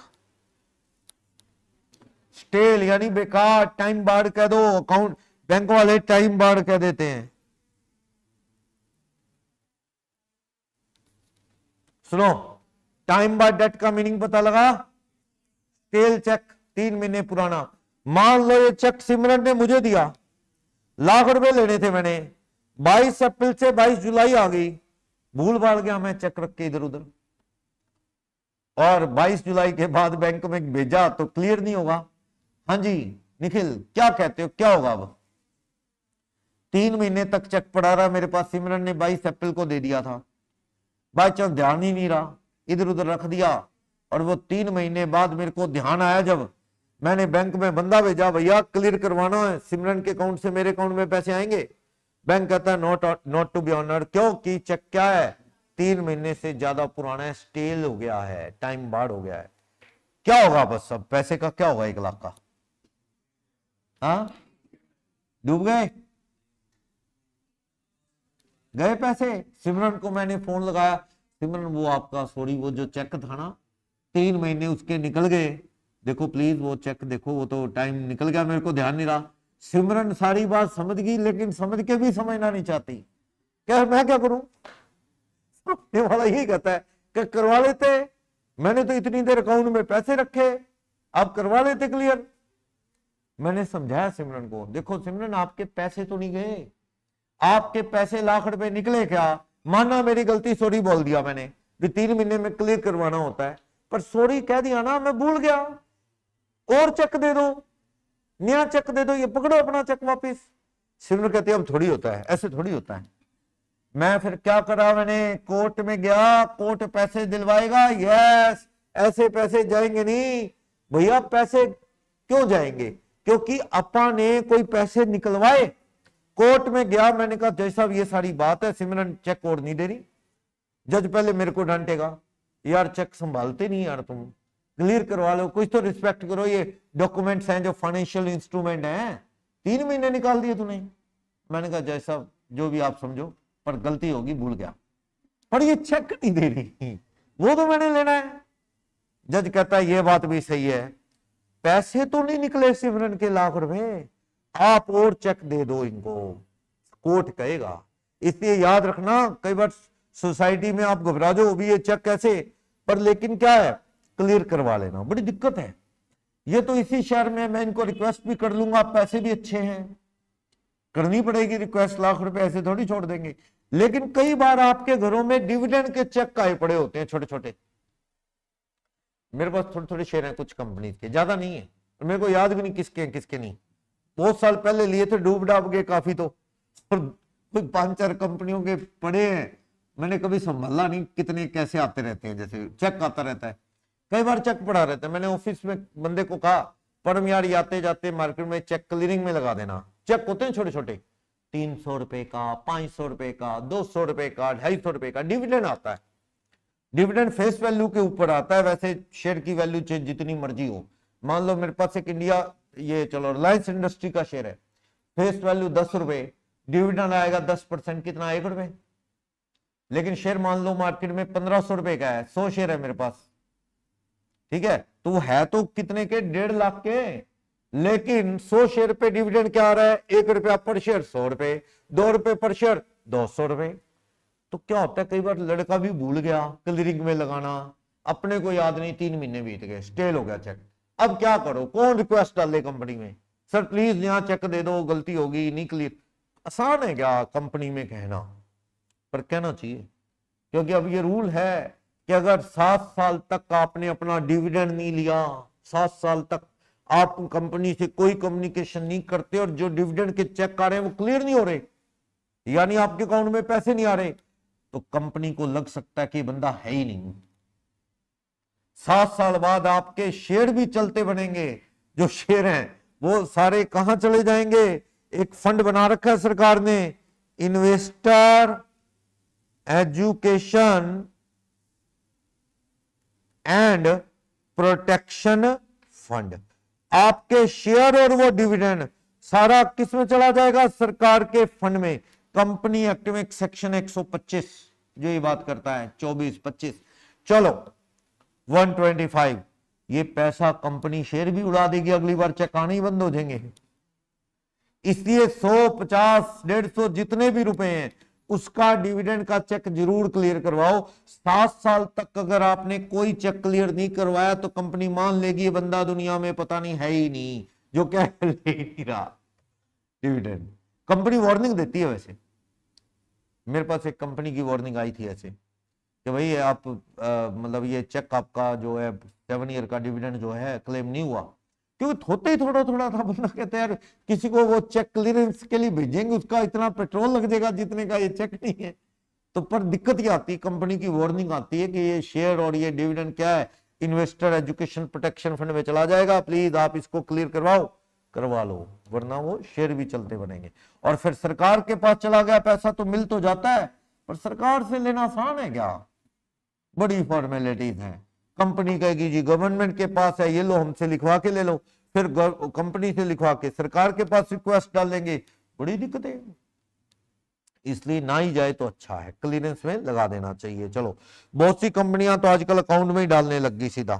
स्टेल यानी बेकार टाइम बार कह दो अकाउंट बैंक वाले टाइम बार कह देते हैं सुनो टाइम बार डेट का मीनिंग पता लगा स्टेल चेक तीन महीने पुराना मान लो ये चेक सिमरन ने मुझे दिया लाख रुपए लेने थे मैंने 22 अप्रैल से 22 जुलाई आ गई भूल भाड़ गया मैं चेक रख के इधर उधर और 22 जुलाई के बाद बैंक में भेजा तो क्लियर नहीं होगा हाँ जी निखिल क्या कहते हो क्या होगा अब तीन महीने तक चेक पड़ा रहा मेरे पास सिमरन ने 22 अप्रैल को दे दिया था बाई चांस ध्यान ही नहीं रहा इधर उधर रख दिया और वो तीन महीने बाद मेरे को ध्यान आया जब मैंने बैंक में बंदा भेजा भैया क्लियर करवाना है सिमरन के अकाउंट से मेरे अकाउंट में पैसे आएंगे बैंक कहता है note note to be honour क्योंकि चेक क्या है तीन महीने से ज्यादा पुराना है स्टेल हो गया है टाइम बाढ़ हो गया है क्या होगा बस सब पैसे का क्या होगा एक लाख का हाँ? डूब गए गए पैसे सिमरन को मैंने फोन लगाया सिमरन वो आपका सॉरी वो जो चेक था ना तीन महीने उसके निकल गए देखो प्लीज वो चेक देखो वो तो टाइम निकल गया मेरे को ध्यान नहीं रहा सिमरन सारी बात समझ गई लेकिन समझ के भी समझना नहीं चाहती क्या मैं क्या करूं ये वाला यही कहता है कि करवा लेते मैंने तो इतनी देर अकाउंट में पैसे रखे आप करवा लेते क्लियर मैंने समझाया सिमरन को देखो सिमरन आपके पैसे तो नहीं गए आपके पैसे लाख रुपए निकले क्या माना मेरी गलती सॉरी बोल दिया मैंने भी तीन महीने में क्लियर करवाना होता है पर सॉरी कह दिया ना मैं भूल गया और चेक दे दो नया चेक दे दो ये पकड़ो अपना चेक वापिस सिमर कहते अब थोड़ी होता है ऐसे थोड़ी होता है मैं फिर क्या करा मैंने कोर्ट में गया कोर्ट पैसे दिलवाएगा यस ऐसे पैसे जाएंगे नहीं भैया पैसे क्यों जाएंगे क्योंकि अपा ने कोई पैसे निकलवाए कोर्ट में गया मैंने कहा जज साहब ये सारी बात है सिमरन चेक और नहीं दे रही जज पहले मेरे को डांटेगा यार चेक संभालते नहीं यार तुम क्लियर करवा लो कुछ तो रिस्पेक्ट करो ये डॉक्यूमेंट्स हैं जो फाइनेंशियल इंस्ट्रूमेंट हैं तीन महीने निकाल दिए तूने मैंने कहा जय साहब जो भी आप समझो पर गलती होगी भूल गया पर ये चेक नहीं दे रही वो तो मैंने लेना है जज कहता है ये बात भी सही है पैसे तो नहीं निकले सिमरन के लाख रुपए आप और चेक दे दो इनको कोर्ट कहेगा इसलिए याद रखना कई बार सोसाइटी में आप घबरा जाओ भी ये चेक कैसे पर लेकिन क्या है क्लियर करवा लेना बड़ी दिक्कत है ये तो इसी शहर में मैं इनको रिक्वेस्ट भी कर लूंगा पैसे भी अच्छे हैं करनी पड़ेगी रिक्वेस्ट लाख रुपए ऐसे थोड़ी छोड़ देंगे लेकिन कई बार आपके घरों में डिविडेंड के चेक आए पड़े होते हैं छोटे छोटे मेरे पास थोड़े थोड़े शेयर हैं कुछ कंपनी के ज्यादा नहीं है मेरे को याद भी नहीं किसके हैं किसके नहीं बहुत साल पहले लिए थे डूब डाब गए काफी तो और पांच चार कंपनियों के पड़े हैं मैंने कभी संभाला नहीं कितने कैसे आते रहते हैं जैसे चेक आता रहता है कई बार चेक पड़ा रहता है मैंने ऑफिस में बंदे को कहा परम यार आते जाते मार्केट में चेक क्लियरिंग में लगा देना चेक होते हैं छोटे छोटे तीन सौ रुपए का पांच सौ रुपए का दो सौ रुपए का ढाई सौ रुपए का डिविडेंड आता है डिविडेंड फेस वैल्यू के ऊपर आता है वैसे शेयर की वैल्यू चेंज जितनी मर्जी हो मान लो मेरे पास एक इंडिया ये चलो रिलायंस इंडस्ट्री का शेयर है फेस वैल्यू दस रुपए डिविडेंड आएगा दस परसेंट कितना एक रुपए लेकिन शेयर मान लो मार्केट में पंद्रह सौ रुपए का है सौ शेयर है मेरे पास ठीक है तो वो है तो कितने के डेढ़ लाख के लेकिन सौ शेयर पे डिविडेंड क्या आ रहा है एक रुपया पर शेयर सौ रुपए दो रुपए पर शेयर दो सौ रुपए तो क्या होता है कई बार लड़का भी भूल गया क्लियरिंग में लगाना अपने को याद नहीं तीन महीने बीत गए स्टेल हो गया चेक अब क्या करो कौन रिक्वेस्ट डाल दे कंपनी में सर प्लीज यहाँ चेक दे दो गलती होगी नहीं क्लियर आसान है क्या कंपनी में कहना पर कहना चाहिए क्योंकि अब ये रूल है कि अगर सात साल तक आपने अपना डिविडेंड नहीं लिया सात साल तक आप कंपनी से कोई कम्युनिकेशन नहीं करते और जो डिविडेंड के चेक आ रहे हैं वो क्लियर नहीं हो रहे यानी आपके अकाउंट में पैसे नहीं आ रहे तो कंपनी को लग सकता है कि बंदा है ही नहीं सात साल बाद आपके शेयर भी चलते बनेंगे जो शेयर हैं वो सारे कहां चले जाएंगे एक फंड बना रखा है सरकार ने investor education and protection fund आपके शेयर और वो डिविडेंड सारा किस में चला जाएगा सरकार के फंड में कंपनी एक्ट में सेक्शन 125 जो ये बात करता है 24 25 चलो 125 ये पैसा कंपनी शेयर भी उड़ा देगी अगली बार आने ही बंद हो जाएंगे इसलिए 150 150 डेढ़ जितने भी रुपए हैं उसका डिविडेंड का चेक जरूर क्लियर करवाओ सात साल तक अगर आपने कोई चेक क्लियर नहीं करवाया तो कंपनी मान लेगी बंदा दुनिया में पता नहीं है ही नहीं जो क्या ले नहीं रहा डिविडेंड कंपनी वार्निंग देती है वैसे मेरे पास एक कंपनी की वार्निंग आई थी ऐसे कि भाई आप मतलब ये चेक आपका जो है सेवन ईयर का डिविडेंड जो है क्लेम नहीं हुआ क्योंकि होते ही थोड़ा थोड़ा था बंदा कहते यार किसी को वो चेक क्लियरेंस के लिए भेजेंगे उसका इतना पेट्रोल लग जाएगा जितने का ये चेक नहीं है तो पर दिक्कत ये आती है कंपनी की वार्निंग आती है कि ये शेयर और ये डिविडेंड क्या है इन्वेस्टर एजुकेशन प्रोटेक्शन फंड में चला जाएगा प्लीज आप इसको क्लियर करवाओ करवा लो वरना वो शेयर भी चलते बनेंगे और फिर सरकार के पास चला गया पैसा तो मिल तो जाता है पर सरकार से लेना आसान है क्या बड़ी फॉर्मेलिटीज हैं कंपनी कहेगी जी गवर्नमेंट के पास है ये लो हमसे लिखवा के ले लो फिर कंपनी से लिखवा के सरकार के पास रिक्वेस्ट डालेंगे बड़ी दिक्कत है इसलिए ना ही जाए तो अच्छा है क्लियरेंस में लगा देना चाहिए चलो बहुत सी कंपनियां तो आजकल अकाउंट में ही डालने लग गई सीधा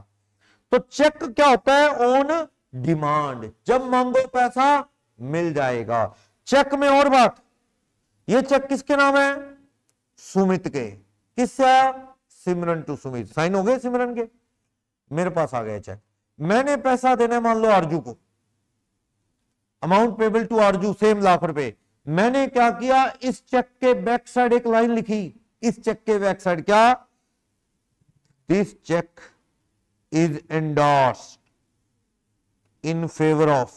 तो चेक क्या होता है ऑन डिमांड जब मांगो पैसा मिल जाएगा चेक में और बात ये चेक किसके नाम है सुमित के किससे आया सिमरन टू सुमित साइन हो गए सिमरन के मेरे पास आ गया चेक मैंने पैसा देना मान लो आरजू को amount payable to Arzoo same lakh रुपए मैंने क्या किया इस चेक के बैक साइड एक लाइन लिखी इस चेक के बैक साइड क्या this cheque is endorsed in favour of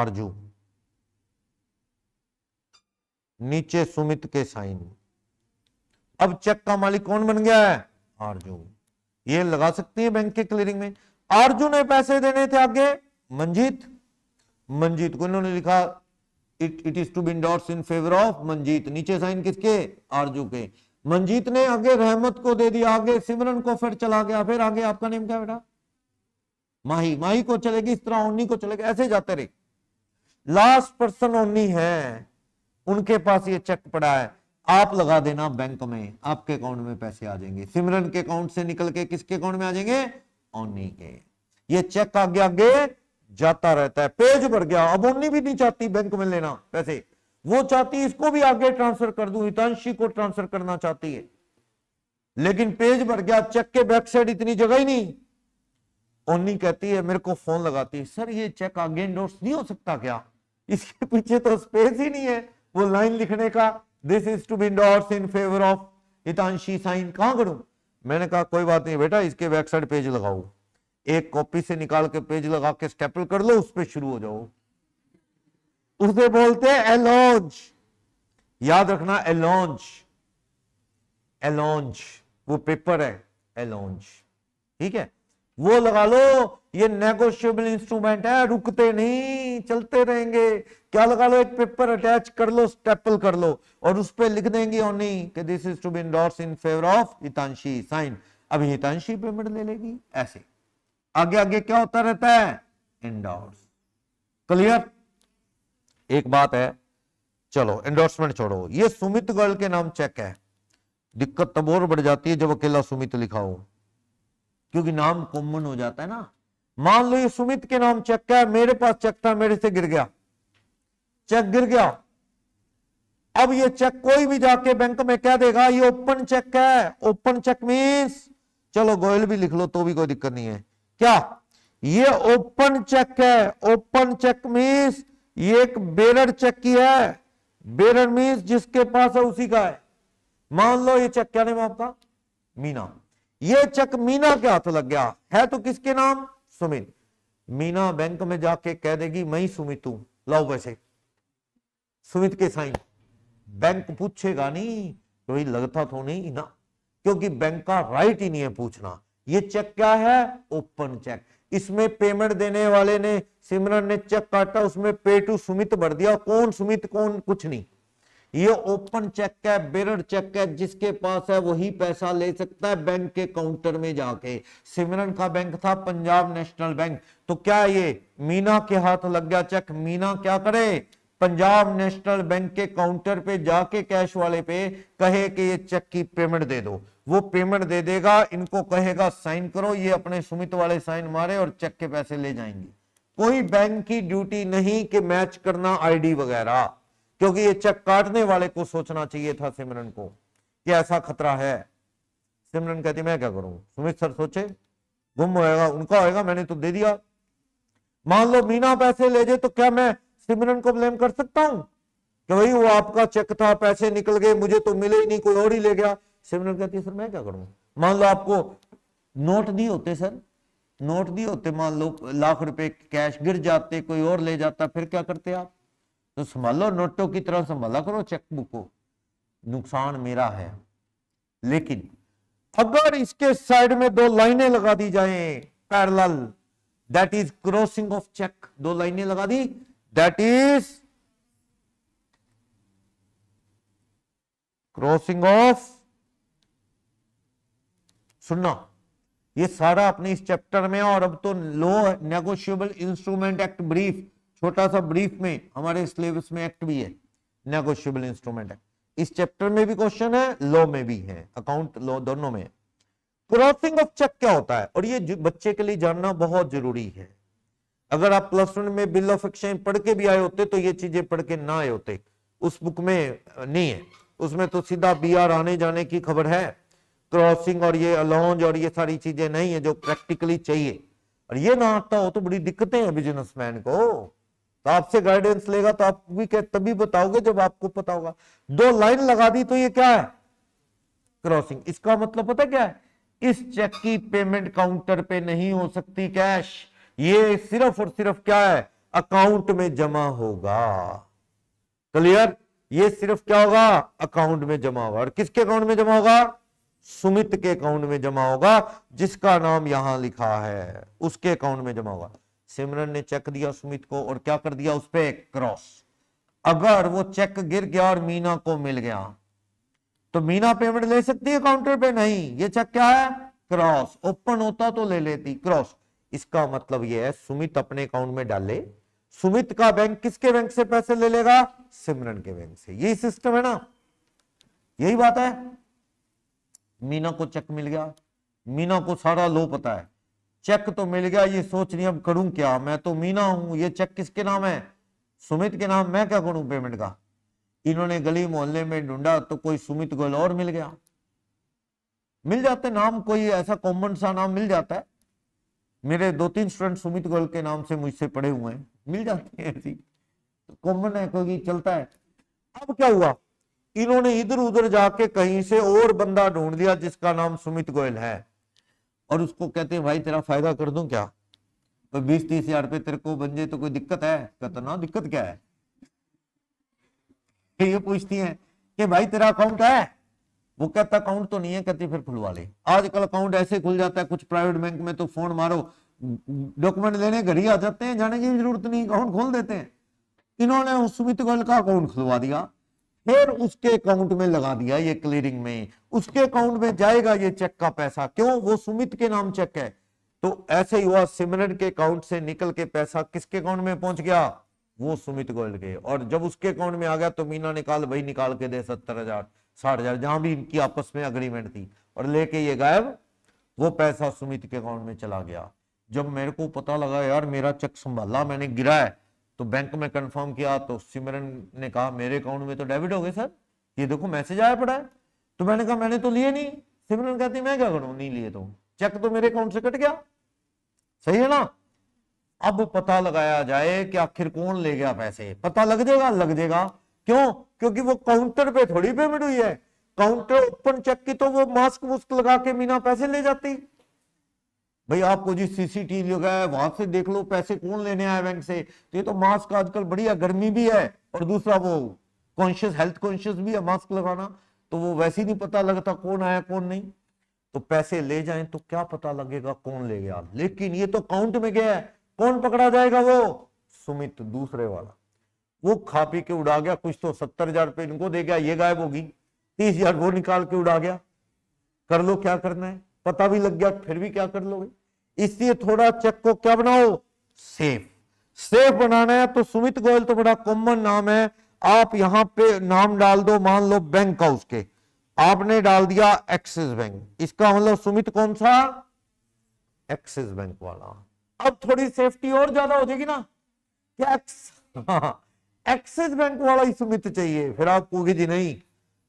Arzoo नीचे सुमित के साइन अब चेक का मालिक कौन बन गया है अर्जुन ये लगा सकती है बैंक के क्लियरिंग में अर्जुन ने पैसे देने थे आगे मंजीत मंजीत को इन्होंने लिखा it it is to be endorse in favour of Manjeet नीचे साइन किसके आरजू के मंजीत ने आगे रहमत को दे दिया आगे सिमरन को फिर चला गया फिर आगे आपका नेम क्या बेटा माही माही को चलेगी इस तरह ओनी को चलेगी ऐसे जाते रहे लास्ट पर्सन ओनी है उनके पास ये चेक पड़ा है आप लगा देना बैंक में आपके अकाउंट में पैसे आ जाएंगे सिमरन के अकाउंट से निकल के किसके अकाउंट में आ जाएंगे ओनी के ये चेक आगे आगे जाता रहता है पेज भर गया अब ओनी भी नहीं चाहती बैंक में लेना पैसे वो चाहती इसको भी आगे ट्रांसफर कर दू हितांशी को ट्रांसफर करना चाहती है लेकिन पेज भर गया चेक के बैक साइड इतनी जगह ही नहीं ओनी कहती है मेरे को फोन लगाती है सर ये चेक आगे नोट नहीं हो सकता क्या इसके पीछे तो स्पेस ही नहीं है वो लाइन लिखने का this is to be dots in favour of Hitanshi sign कहां करूं मैंने कहा कोई बात नहीं बेटा इसके बैक साइड पेज लगाओ एक कॉपी से निकाल के पेज लगा के स्टेपल कर लो उस पर शुरू हो जाओ उसे बोलते हैं एलॉन्च याद रखना एलॉन्च एलॉन्च वो पेपर है एलॉन्च ठीक है वो लगा लो ये नेगोशियबल इंस्ट्रूमेंट है रुकते नहीं चलते रहेंगे क्या लगा लो एक पेपर अटैच कर लो स्टेपल कर लो और उस पर लिख देंगे ओनली कि this is to be endorse in favour of Hitanshi sign अब हितांशी पेमेंट ले लेगी ऐसे आगे आगे क्या होता रहता है इंडोर्स क्लियर एक बात है चलो एंडोर्समेंट छोड़ो ये सुमित गर्ल के नाम चेक है दिक्कत तब और बढ़ जाती है जब अकेला सुमित लिखा हो क्योंकि नाम कॉमन हो जाता है ना मान लो ये सुमित के नाम चक्का है मेरे पास चेक था मेरे से गिर गया चेक गिर गया अब ये चेक कोई भी जाके बैंक में कह देगा ये ओपन चेक है ओपन चेक मीन्स चलो गोयल भी लिख लो तो भी कोई दिक्कत नहीं है क्या ये ओपन चेक है ओपन चेक मीन्स ये एक बेरर चेक की है बेरर मीन्स जिसके पास है उसी का है मान लो ये चेक क्या नेम आपका मीना ये चेक मीना के हाथ लग गया है तो किसके नाम सुमित मीना बैंक में जाके कह देगी मैं सुमित हूं लाओ पैसे सुमित के साइन बैंक पूछेगा नहीं कोई तो लगता तो नहीं ना क्योंकि बैंक का राइट ही नहीं है पूछना ये चेक क्या है ओपन चेक इसमें पेमेंट देने वाले ने सिमरन ने चेक काटा उसमें पे टू सुमित भर दिया कौन सुमित कौन कुछ नहीं ये ओपन चेक है बेरड चेक है जिसके पास है वही पैसा ले सकता है बैंक के काउंटर में जाके सिमरन का बैंक था पंजाब नेशनल बैंक तो क्या ये मीना के हाथ लग गया चेक मीना क्या करे पंजाब नेशनल बैंक के काउंटर पे जाके कैश वाले पे कहे कि ये चेक की पेमेंट दे दो वो पेमेंट दे देगा इनको कहेगा साइन करो ये अपने सुमित वाले साइन मारे और चेक के पैसे ले जाएंगे कोई बैंक की ड्यूटी नहीं कि मैच करना आईडी वगैरह क्योंकि ये चेक काटने वाले को सोचना चाहिए था सिमरन को कि ऐसा खतरा है सिमरन कहती मैं क्या करूं सुमित सर सोचे गुम होएगा उनका होएगा मैंने तो दे दिया मान लो मीना पैसे ले जाए तो क्या मैं सिमरन को ब्लेम कर सकता हूं कि भाई वो आपका चेक था पैसे निकल गए मुझे तो मिले ही नहीं कोई और ही ले गया सिमरन कहती सर मैं क्या करूं मान लो आपको नोट दिए होते सर नोट दिए होते मान लो लाख रुपए कैश गिर जाते कोई और ले जाता फिर क्या करते आप तो संभालो नोटों की तरह संभाला करो चेकबुक को नुकसान मेरा है लेकिन अगर इसके साइड में दो लाइनें लगा दी जाए parallel that is crossing of cheque दो लाइनें लगा दी दैट इज क्रॉसिंग ऑफ सुनना ये सारा अपने इस चैप्टर में और अब तो लो नेगोशियबल इंस्ट्रूमेंट एक्ट ब्रीफ छोटा सा ब्रीफ में हमारे सिलेबस में एक्ट भी है नेगोशियबल इंस्ट्रूमेंट एक्ट इस चैप्टर में भी क्वेश्चन है लॉ में भी है अकाउंट लॉ दोनों में क्रॉसिंग ऑफ चेक क्या होता है और ये बच्चे के लिए जानना बहुत जरूरी है अगर आप प्लस वन में बिल ऑफ एक्सचेंज पढ़ के भी आए होते तो ये चीजें पढ़ के ना आए होते उस बुक में नहीं है उसमें तो सीधा बी आर आने जाने की खबर है क्रॉसिंग और ये अलॉन्ज और ये सारी चीजें नहीं है जो प्रैक्टिकली चाहिए और ये ना आता हो तो बड़ी दिक्कतें हैं बिजनेसमैन को तो आपसे गाइडेंस लेगा तो आप भी तभी बताओगे जब आपको पता होगा दो लाइन लगा दी तो ये क्या है क्रॉसिंग इसका मतलब पता क्या है इस चेक की पेमेंट काउंटर पे नहीं हो सकती कैश ये सिर्फ और सिर्फ क्या है अकाउंट में जमा होगा क्लियर ये सिर्फ क्या होगा अकाउंट में जमा होगा और किसके अकाउंट में जमा होगा सुमित के अकाउंट में जमा होगा जिसका नाम यहां लिखा है उसके अकाउंट में जमा होगा सिमरन ने चेक दिया सुमित को और क्या कर दिया उस पर क्रॉस अगर वो चेक गिर गया और मीना को मिल गया तो मीना पेमेंट ले सकती है काउंटर पे नहीं ये चेक क्या है क्रॉस ओपन होता तो ले लेती क्रॉस इसका मतलब ये है सुमित अपने अकाउंट में डाले सुमित का बैंक किसके बैंक से पैसे ले लेगा सिमरन के बैंक से यही सिस्टम है ना यही बात है मीना को चेक मिल गया मीना को सारा लो पता है चेक तो मिल गया ये सोच रही अब करूं क्या मैं तो मीना हूं ये चेक किसके नाम है सुमित के नाम मैं क्या करूं पेमेंट का इन्होंने गली मोहल्ले में ढूंढा तो कोई सुमित गोयल और मिल गया मिल जाते नाम कोई ऐसा कॉमन सा नाम मिल जाता है मेरे दो तीन स्टूडेंट सुमित गोयल के नाम से मुझसे पढ़े हुए हैं मिल जाते हैं ऐसी तो कॉमन है क्योंकि चलता है अब क्या हुआ इन्होंने इधर उधर जाके कहीं से और बंदा ढूंढ लिया जिसका नाम सुमित गोयल है और उसको कहते हैं भाई तेरा फायदा कर दूं क्या तो बीस तीस हजार रुपये तेरे को बन जाए तो कोई दिक्कत है कहता ना दिक्कत क्या है ये पूछती है कि भाई तेरा अकाउंट है वो कहता अकाउंट तो नहीं है कहती फिर खुलवा ले आजकल अकाउंट ऐसे खुल जाता है कुछ प्राइवेट बैंक में तो फोन मारो डॉक्यूमेंट लेने घर ही आ जाते हैं जाने की जरूरत नहीं अकाउंट खोल देते हैं इन्होंने उस सुमित तो गोयल का अकाउंट खुलवा दिया फिर उसके अकाउंट में लगा दिया ये क्लियरिंग में उसके अकाउंट में जाएगा ये चेक का पैसा क्यों वो सुमित के नाम चेक है तो ऐसे ही हुआ सिमरन के अकाउंट से निकल के पैसा किसके अकाउंट में पहुंच गया वो सुमित गोयल के और जब उसके अकाउंट में आ गया तो मीना निकाल भाई निकाल के दे सत्तर हजार साठ हजार जहां भी इनकी आपस में अग्रीमेंट थी और लेके ये गायब वो पैसा सुमित के अकाउंट में चला गया जब मेरे को पता लगा यार मेरा चेक संभाला मैंने गिरा तो बैंक में कंफर्म किया तो सिमरन ने कहा मेरे अकाउंट में तो डेबिट हो गए सर ये देखो मैसेज आया पड़ा है तो मैंने कहा मैंने तो लिए नहीं सिमरन कहती मैं क्या करूं नहीं लिए तो चेक तो मेरे अकाउंट से कट गया सही है ना अब पता लगाया जाए कि आखिर कौन ले गया पैसे पता लग जाएगा लग जाएगा क्यों क्योंकि वो काउंटर पे थोड़ी पेमेंट हुई है काउंटर ओपन चेक की तो वो मास्क मुस्क लगा के मीना पैसे ले जाती भाई आपको जी सीसीटीवी लगा है वहां से देख लो पैसे कौन लेने आए बैंक से तो ये तो मास्क आजकल बढ़िया गर्मी भी है और दूसरा वो कॉन्शियस हेल्थ कॉन्शियस भी है मास्क लगाना तो वो वैसे ही नहीं पता लगता कौन आया कौन नहीं तो पैसे ले जाए तो क्या पता लगेगा कौन ले गया लेकिन ये तो काउंट में गया है कौन पकड़ा जाएगा वो सुमित दूसरे वाला वो खा पी के उड़ा गया कुछ तो सत्तर हजार रुपये इनको दे गया ये गायब होगी तीस हजार वो निकाल के उड़ा गया कर लो क्या करना है पता भी लग गया फिर भी क्या कर लोगे इसलिए थोड़ा चेक को क्या बनाओ सेफ सेफ बनाना है तो सुमित गोयल तो बड़ा कॉमन नाम है आप यहां पे नाम डाल दो मान लो बैंक का उसके आपने डाल दिया एक्सिस बैंक इसका मतलब सुमित कौन सा एक्सिस बैंक वाला अब थोड़ी सेफ्टी और ज्यादा हो जाएगी ना क्या हाँ, एक्सिस बैंक वाला ही सुमित चाहिए फिर आप कहोगे जी नहीं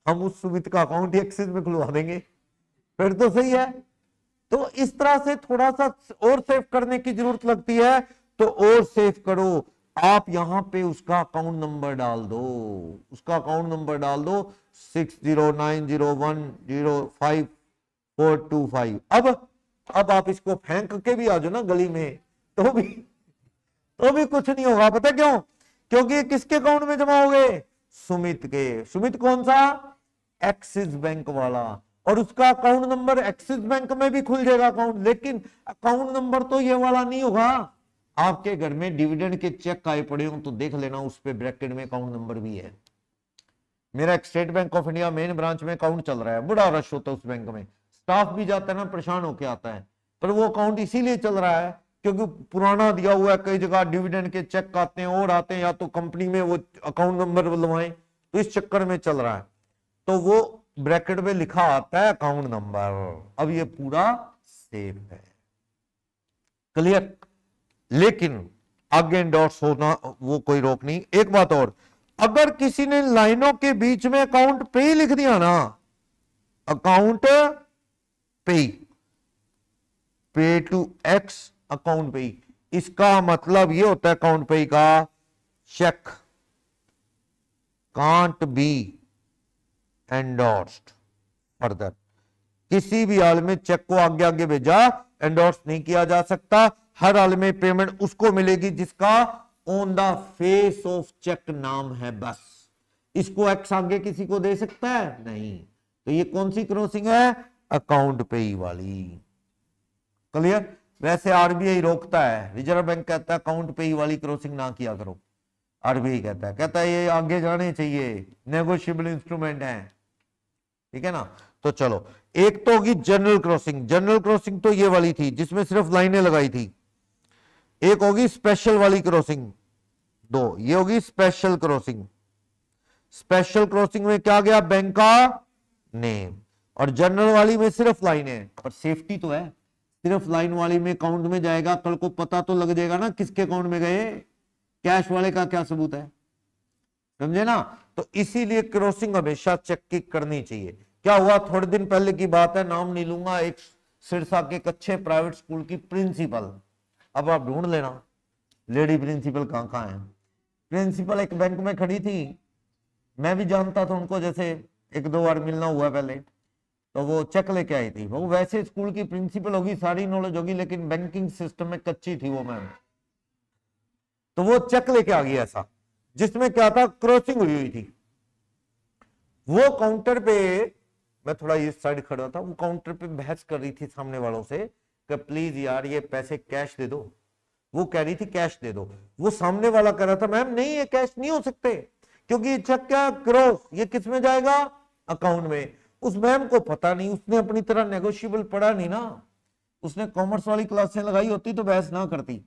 हम उस सुमित का अकाउंट ही एक्सिस में खुलवा देंगे फिर तो सही है तो इस तरह से थोड़ा सा और सेव करने की जरूरत लगती है तो और सेव करो आप यहां पे उसका अकाउंट नंबर डाल दो उसका अकाउंट नंबर डाल दो six zero nine zero one zero five four two five अब अब आप इसको फेंक के भी आ जाओ ना गली में तो भी तो भी कुछ नहीं होगा पता क्यों क्योंकि किसके अकाउंट में जमा हो गए सुमित के सुमित कौन सा एक्सिस बैंक वाला और उसका अकाउंट नंबर एक्सिस बैंक में भी खुल जाएगा अकाउंट लेकिन अकाउंट नंबर तो ये वाला नहीं होगा आपके घर में डिविडेंड के चेक आए पड़े हो तो देख लेना उस पर ब्रैकेट में अकाउंट नंबर भी है मेरा State Bank of India main branch में अकाउंट चल रहा है बड़ा रश होता है उस बैंक में स्टाफ भी जाता है ना परेशान होके आता है पर वो अकाउंट इसीलिए चल रहा है क्योंकि पुराना दिया हुआ है कई जगह डिविडेंड के चेक आते हैं और आते हैं या तो कंपनी में वो अकाउंट नंबर बुलवाए तो इस चक्कर में चल रहा है तो वो ब्रैकेट में लिखा आता है अकाउंट नंबर अब ये पूरा सेफ है क्लियर लेकिन आगे इंडोर्स होना वो कोई रोक नहीं एक बात और अगर किसी ने लाइनों के बीच में अकाउंट पे लिख दिया ना अकाउंट पे पे टू एक्स अकाउंट पे इसका मतलब ये होता है अकाउंट पे का cheque can't be endorsed further किसी भी हाल में चेक को आगे आगे भेजा एंडोर्स नहीं किया जा सकता हर हाल में पेमेंट उसको मिलेगी जिसका on the face of cheque नाम है बस इसको एक्स आगे किसी को दे सकता है नहीं तो ये कौन सी क्रॉसिंग है अकाउंट पे ही वाली क्लियर वैसे आरबीआई रोकता है रिजर्व बैंक कहता है अकाउंट पे ही वाली क्रॉसिंग ना किया करो आरबीआई कहता है कहता है ये आगे जाने चाहिए नेगोशियबल इंस्ट्रूमेंट है ठीक है ना तो चलो एक तो होगी जनरल क्रॉसिंग जनरल क्रॉसिंग तो ये वाली थी जिसमें सिर्फ लाइनें लगाई थी एक होगी स्पेशल वाली क्रॉसिंग दो ये होगी स्पेशल क्रॉसिंग स्पेशल क्रॉसिंग में क्या गया बैंक का नेम और जनरल वाली में सिर्फ लाइन है पर सेफ्टी तो है सिर्फ लाइन वाली में अकाउंट में जाएगा कल को पता तो लग जाएगा ना किसके अकाउंट में गए कैश वाले का क्या सबूत है समझे ना तो इसीलिए क्रॉसिंग हमेशा चेक की करनी चाहिए क्या हुआ थोड़े दिन पहले की बात है नाम नहीं लूंगा एक सिरसा के एक प्राइवेट स्कूल की प्रिंसिपल अब आप ढूंढ लेना लेडी प्रिंसिपल कहाँ कहाँ है प्रिंसिपल एक बैंक में खड़ी थी मैं भी जानता था उनको जैसे एक दो बार मिलना हुआ पहले तो वो चेक लेके आई थी वो वैसे स्कूल की प्रिंसिपल होगी सारी नॉलेज होगी लेकिन बैंकिंग सिस्टम में कच्ची थी वो मैम तो वो चेक लेके आ गई ऐसा जिसमें क्या था क्रॉसिंग हुई हुई थी वो काउंटर पे मैं थोड़ा इस साइड खड़ा था वो काउंटर पे बहस कर रही थी सामने वालों से कि प्लीज यार ये पैसे कैश दे दो वो कह रही थी कैश दे दो वो सामने वाला कह रहा था मैम नहीं ये कैश नहीं हो सकते क्योंकि चेक क्या क्रॉस ये किस में जाएगा अकाउंट में उस मैम को पता नहीं उसने अपनी तरह नेगोशियबल पढ़ा नहीं ना उसने कॉमर्स वाली क्लासें लगाई होती तो बहस ना करती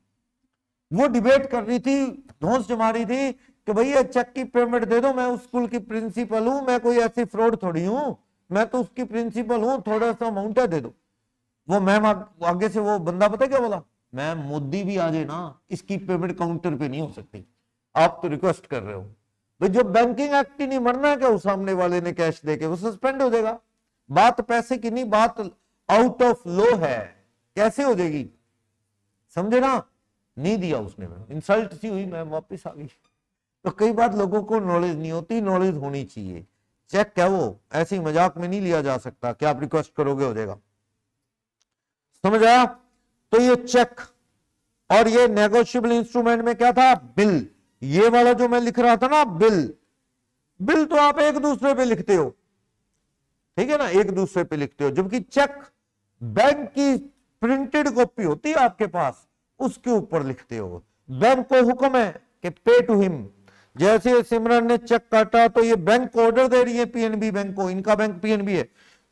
वो डिबेट कर रही थी धोस जमा रही थी कि भैया चेक की पेमेंट दे दो मैं उस स्कूल की प्रिंसिपल हूँ मैं कोई ऐसी फ्रॉड थोड़ी हूं मैं तो उसकी प्रिंसिपल हूँ थोड़ा सा अमाउंट दे दो वो मैम आगे से वो बंदा पता क्या बोला मैम मोदी भी आ जाए ना इसकी पेमेंट काउंटर पे नहीं हो सकती आप तो रिक्वेस्ट कर रहे हो भाई जो बैंकिंग एक्ट ही नहीं मरना है क्या उस सामने वाले ने कैश देके वो सस्पेंड हो जाएगा बात पैसे की नहीं बात आउट ऑफ लो है कैसे हो जाएगी समझे ना नहीं दिया उसने मैम इंसल्ट सी हुई मैम वापिस आ गई तो कई बार लोगों को नॉलेज नहीं होती नॉलेज होनी चाहिए चेक क्या वो ऐसे मजाक में नहीं लिया जा सकता क्या आप रिक्वेस्ट करोगे हो जाएगा समझ आया तो ये चेक और ये नेगोशियबल इंस्ट्रूमेंट में क्या था बिल ये वाला जो मैं लिख रहा था ना बिल बिल तो आप एक दूसरे पे लिखते हो ठीक है ना एक दूसरे पे लिखते हो जबकि चेक बैंक की प्रिंटेड कॉपी होती है आपके पास उसके ऊपर लिखते हो बैंक को हुक्म है कि पे टू हिम जैसे सिमरन ने चेक काटा तो ये बैंक को ऑर्डर दे रही है पीएनबी बैंक को इनका बैंक पीएनबी है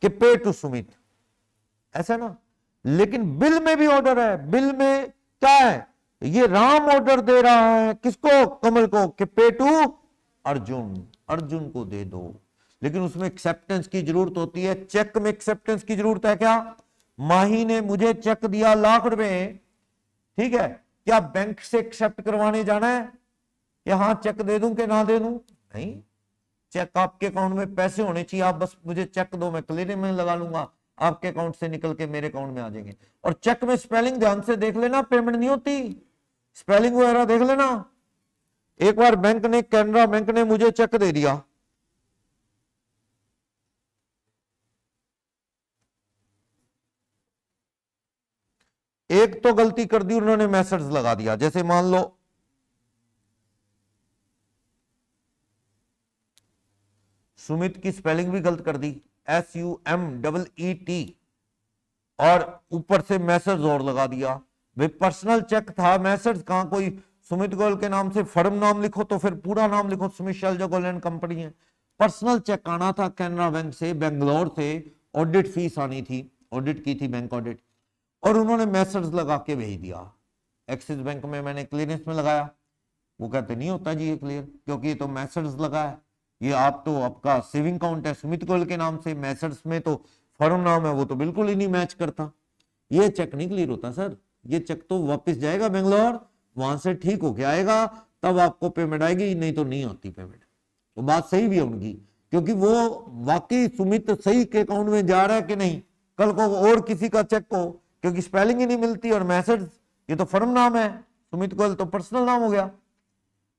कि पे टू सुमित ऐसा ना लेकिन बिल में भी ऑर्डर है बिल में क्या है ये राम ऑर्डर दे रहा है किसको कमल को कि पे टू अर्जुन अर्जुन को दे दो लेकिन उसमें एक्सेप्टेंस की जरूरत होती है चेक में एक्सेप्टेंस की जरूरत है क्या माही ने मुझे चेक दिया लाख रुपए ठीक है क्या बैंक से एक्सेप्ट करवाने जाना है यहां हाँ चेक दे दूं कि ना दे दूं नहीं चेक आपके अकाउंट में पैसे होने चाहिए आप बस मुझे चेक दो मैं क्लियर में लगा लूंगा आपके अकाउंट से निकल के मेरे अकाउंट में आ जाएंगे और चेक में स्पेलिंग ध्यान से देख लेना पेमेंट नहीं होती स्पेलिंग वगैरह देख लेना एक बार बैंक ने कैनरा बैंक ने मुझे चेक दे दिया एक तो गलती कर दी उन्होंने मैसेज लगा दिया जैसे मान लो सुमित की स्पेलिंग भी गलत कर दी S U M double E T और ऊपर से मैसेज जोर लगा दिया भाई पर्सनल चेक था मैसेज कहा कोई सुमित गोयल के नाम से फर्म नाम लिखो तो फिर पूरा नाम लिखो सुमित शैलजा गोयल एंड कंपनी है पर्सनल चेक आना था कैनरा बैंक से बेंगलोर से ऑडिट फीस आनी थी ऑडिट की थी बैंक ऑडिट और उन्होंने मैसेज लगा के भेज दिया एक्सिस बैंक में मैंने क्लियरेंस में लगाया वो कहते नहीं होता जी ये क्लियर क्योंकि ये तो मैसेज लगा है ये आप तो आपका सेविंग अकाउंट है सुमित गोयल के नाम से मैसर्स में तो फॉर्म नाम है वो तो बिल्कुल ही नहीं मैच करता ये चेक नहीं क्लियर होता सर ये चेक तो वापस जाएगा बेंगलोर वहां से ठीक होके आएगा तब आपको पेमेंट आएगी नहीं तो नहीं आती पेमेंट तो बात सही भी है उनकी क्योंकि वो वाकई सुमित सही के अकाउंट में जा रहा है कि नहीं कल को और किसी का चेक को क्योंकि स्पेलिंग ही नहीं मिलती और मैसेज ये तो फर्म नाम है सुमित गोयल तो पर्सनल नाम हो गया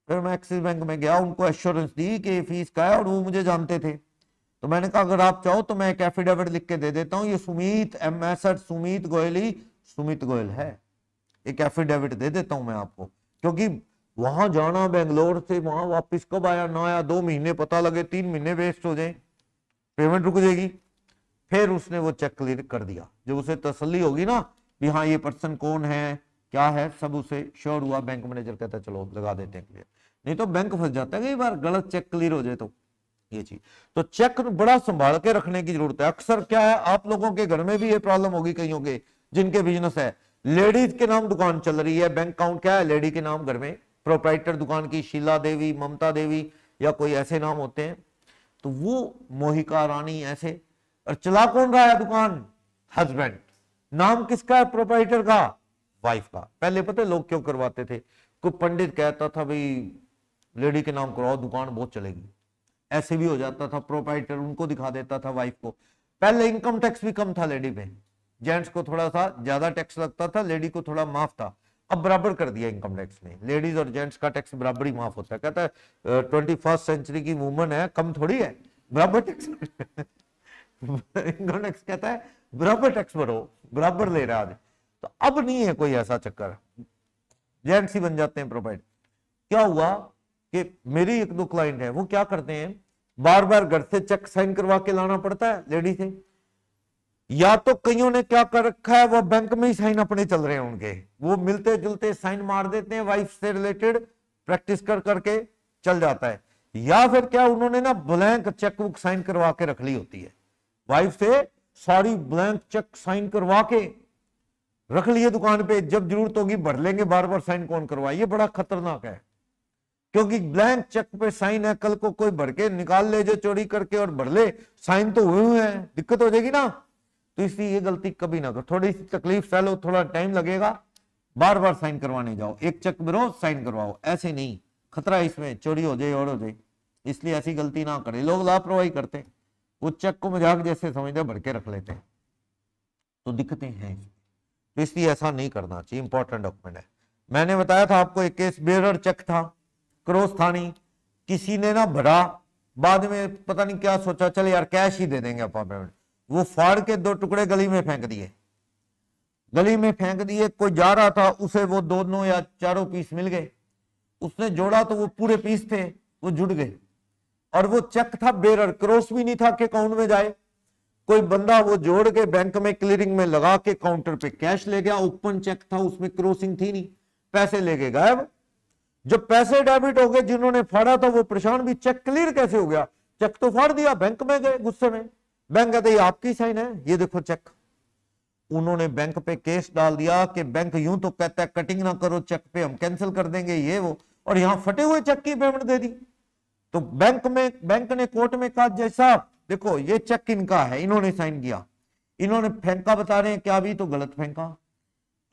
फिर मैं एक्सिस बैंक में गया उनको एश्योरेंस दी कि फीस का है और वो मुझे जानते थे तो मैंने कहा अगर आप चाहो तो मैं एक एफिडेविट लिख के दे देता हूँ ये सुमित एम एस सुमित गोयल ही सुमित गोयल है एक एफिडेविट दे देता हूँ मैं आपको क्योंकि वहां जाना बेंगलोर से वहां वापिस कब आया ना आया दो महीने पता लगे तीन महीने वेस्ट हो जाए पेमेंट रुक जाएगी फिर उसने वो चेक क्लियर कर दिया जब उसे तसली होगी ना कि हाँ ये पर्सन कौन है क्या है सब उसे श्योर हुआ बैंक मैनेजर कहता है चलो लगा देते हैं क्लियर नहीं तो बैंक फंस जाता है कई बार गलत चेक क्लियर हो जाए तो ये चीज तो चेक बड़ा संभाल के रखने की जरूरत है अक्सर क्या है आप लोगों के घर में भी ये प्रॉब्लम होगी कईयों के जिनके बिजनेस है लेडीज के नाम दुकान चल रही है बैंक अकाउंट क्या है लेडी के नाम घर में प्रोपराइटर दुकान की शीला देवी ममता देवी या कोई ऐसे नाम होते हैं तो वो मोहिका रानी ऐसे और चला कौन रहा है दुकान हस्बैंड नाम किसका है प्रोपराइटर का वाइफ का पहले पता लोग क्यों करवाते थे कोई पंडित कहता था भाई लेडी के नाम करवाओ दुकान बहुत चलेगी ऐसे भी हो जाता था प्रोपराइटर उनको दिखा देता था वाइफ को पहले इनकम टैक्स भी कम था लेडी पे जेंट्स को थोड़ा सा ज्यादा टैक्स लगता था लेडी को थोड़ा माफ था अब बराबर कर दिया इनकम टैक्स ने लेडीज और जेंट्स का टैक्स बराबर ही माफ होता है कहता है ट्वेंटी फर्स्ट सेंचुरी की वुमन है कम थोड़ी है बराबर टैक्स इनकम टैक्स कहता है बराबर टैक्स भरो बराबर ले रहा आदमी तो अब नहीं है कोई ऐसा चक्कर जेंट्स ही बन जाते हैं प्रोवाइड क्या हुआ कि मेरी एक दो क्लाइंट है वो क्या करते हैं बार बार घर से चेक साइन करवा के लाना पड़ता है लेडी से या तो कईयों ने क्या कर रखा है वो बैंक में ही साइन अपने चल रहे हैं उनके वो मिलते जुलते साइन मार देते हैं वाइफ से रिलेटेड प्रैक्टिस कर करके चल जाता है या फिर क्या उन्होंने ना ब्लैंक चेक बुक साइन करवा के रख ली होती है वाइफ से सारी ब्लैंक चेक साइन करवा के रख लिए दुकान पे जब जरूरत होगी भर लेंगे बार बार साइन कौन करवाए ये बड़ा खतरनाक है क्योंकि ब्लैंक चेक पे साइन है कल को कोई भर के निकाल ले जो चोरी करके और भर ले साइन तो हुए हुए हैं दिक्कत हो जाएगी ना तो इसलिए ये गलती कभी ना करो थोड़ी सी तकलीफ सहलो थोड़ा टाइम लगेगा बार बार साइन करवाने जाओ एक चेक में साइन करवाओ ऐसे नहीं खतरा इसमें चोरी हो जाए और हो जाए इसलिए ऐसी गलती ना करे लोग लापरवाही करते वो चेक को मजाक जैसे समझते भर के रख लेते तो दिक्कतें हैं तो इसलिए ऐसा नहीं करना चाहिए इंपॉर्टेंट डॉक्यूमेंट है मैंने बताया था आपको एक केस बेरर चेक था क्रोस थानी किसी ने ना भरा बाद में पता नहीं क्या सोचा चल यार कैश ही दे देंगे अपॉइंटमेंट वो फाड़ के दो टुकड़े गली में फेंक दिए गली में फेंक दिए कोई जा रहा था उसे वो दोनों या चारों पीस मिल गए उसने जोड़ा तो वो पूरे पीस थे वो जुड़ गए और वो चेक था बेरर क्रॉस भी नहीं था कि अकाउंट में जाए कोई बंदा वो जोड़ के बैंक में क्लियरिंग में लगा के काउंटर पे कैश ले गया ओपन चेक था उसमें क्रोसिंग थी नहीं पैसे लेके गायब जब पैसे डेबिट हो गए जिन्होंने फाड़ा था वो परेशान भी चेक क्लियर कैसे हो गया चेक तो फाड़ दिया बैंक में गए गुस्से में बैंक कहते ये आपकी साइन है ये देखो चेक उन्होंने बैंक पे केस डाल दिया कि बैंक यूं तो कहता है कटिंग ना करो चेक पे हम कैंसिल कर देंगे ये वो और यहां फटे हुए चेक की पेमेंट दे दी तो बैंक में बैंक ने कोर्ट में कहा जैसा देखो ये चेक इनका है इन्होंने साइन किया इन्होंने फेंका बता रहे हैं क्या भी तो गलत फेंका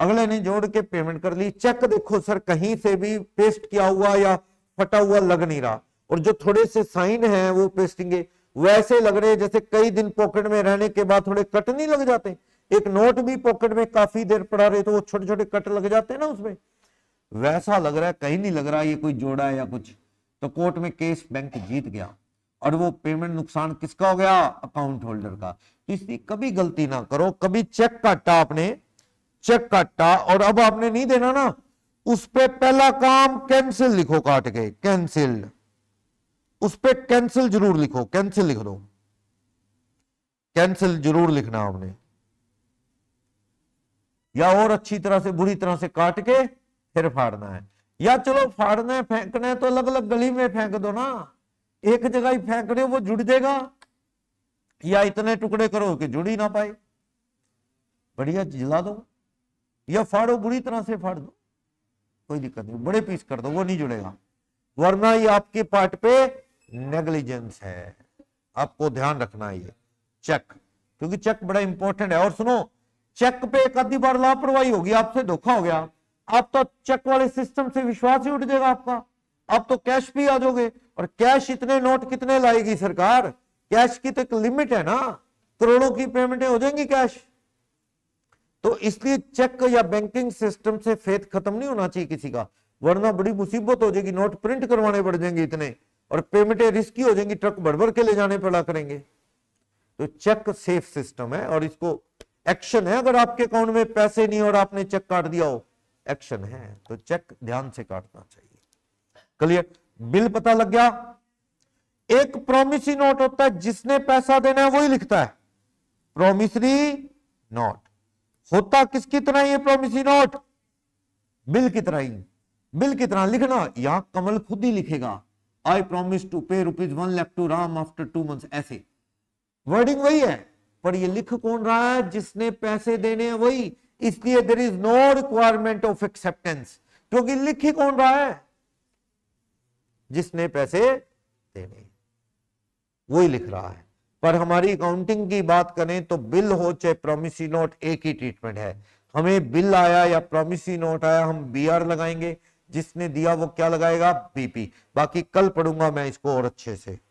अगले ने जोड़ के पेमेंट कर ली चेक देखो सर कहीं से भी पेस्ट किया हुआ या फटा हुआ लग नहीं रहा और जो थोड़े से साइन है वो पेस्टिंग वैसे लग रहे जैसे कई दिन पॉकेट में रहने के बाद थोड़े कट नहीं लग जाते एक नोट भी पॉकेट में काफी देर पड़ा रहे तो वो छोटे छोटे कट लग जाते हैं ना उसमें वैसा लग रहा है कहीं नहीं लग रहा ये कोई जोड़ा है या कुछ तो कोर्ट में केस बैंक जीत गया और वो पेमेंट नुकसान किसका हो गया अकाउंट होल्डर का तो इसलिए कभी गलती ना करो कभी चेक काटा आपने चेक काटा और अब आपने नहीं देना ना उस पर पहला काम कैंसिल लिखो काट के कैंसिल उस पर कैंसिल जरूर लिखो कैंसिल लिख दो कैंसिल जरूर लिखना आपने या और अच्छी तरह से बुरी तरह से काट के फिर फाड़ना है या चलो फाड़ना है फेंकना है तो अलग अलग गली में फेंक दो ना एक जगह ही फेंक रहे हो वो जुड़ देगा या इतने टुकड़े करो कि जुड़ ही ना पाए बढ़िया जला दो या फाड़ो बुरी तरह से फाड़ दो कोई दिक्कत नहीं बड़े पीस कर दो वो नहीं जुड़ेगा वरना ये आपके पार्ट पे नेग्लिजेंस है आपको ध्यान रखना ये चेक क्योंकि चेक बड़ा इंपॉर्टेंट है और सुनो चेक पे एक आधी बार लापरवाही होगी आपसे धोखा हो गया आप तो चेक वाले सिस्टम से विश्वास ही उठ जाएगा आपका अब तो कैश भी आ जाओगे और कैश इतने नोट कितने लाएगी सरकार कैश की तो एक लिमिट है ना करोड़ों की पेमेंटें हो जाएंगी कैश तो इसलिए चेक या बैंकिंग सिस्टम से फेत खत्म नहीं होना चाहिए किसी का वरना बड़ी मुसीबत हो जाएगी नोट प्रिंट करवाने पड़ जाएंगे इतने और पेमेंटें रिस्की हो जाएंगी ट्रक भर भर के ले जाने पड़ा करेंगे तो चेक सेफ सिस्टम है और इसको एक्शन है अगर आपके अकाउंट में पैसे नहीं और आपने चेक काट दिया हो एक्शन है तो चेक ध्यान से काटना चाहिए क्लियर बिल पता लग गया एक प्रोमिसरी नोट होता है जिसने पैसा देना है वही लिखता है प्रोमिसरी नोट होता किसकी तरह ये प्रोमिसरी नोट बिल की तरह ही बिल की तरह लिखना यहां कमल खुद ही लिखेगा I promise to pay rupees one lakh to Ram after two month ऐसे वर्डिंग वही है पर ये लिख कौन रहा है जिसने पैसे देने हैं वही इसलिए there is no requirement of acceptance क्योंकि लिख ही कौन रहा है जिसने पैसे देने वही लिख रहा है पर हमारी अकाउंटिंग की बात करें तो बिल हो चाहे प्रोमिसी नोट एक ही ट्रीटमेंट है हमें बिल आया या प्रोमिसी नोट आया हम बी आर लगाएंगे जिसने दिया वो क्या लगाएगा बीपी बाकी कल पढ़ूंगा मैं इसको और अच्छे से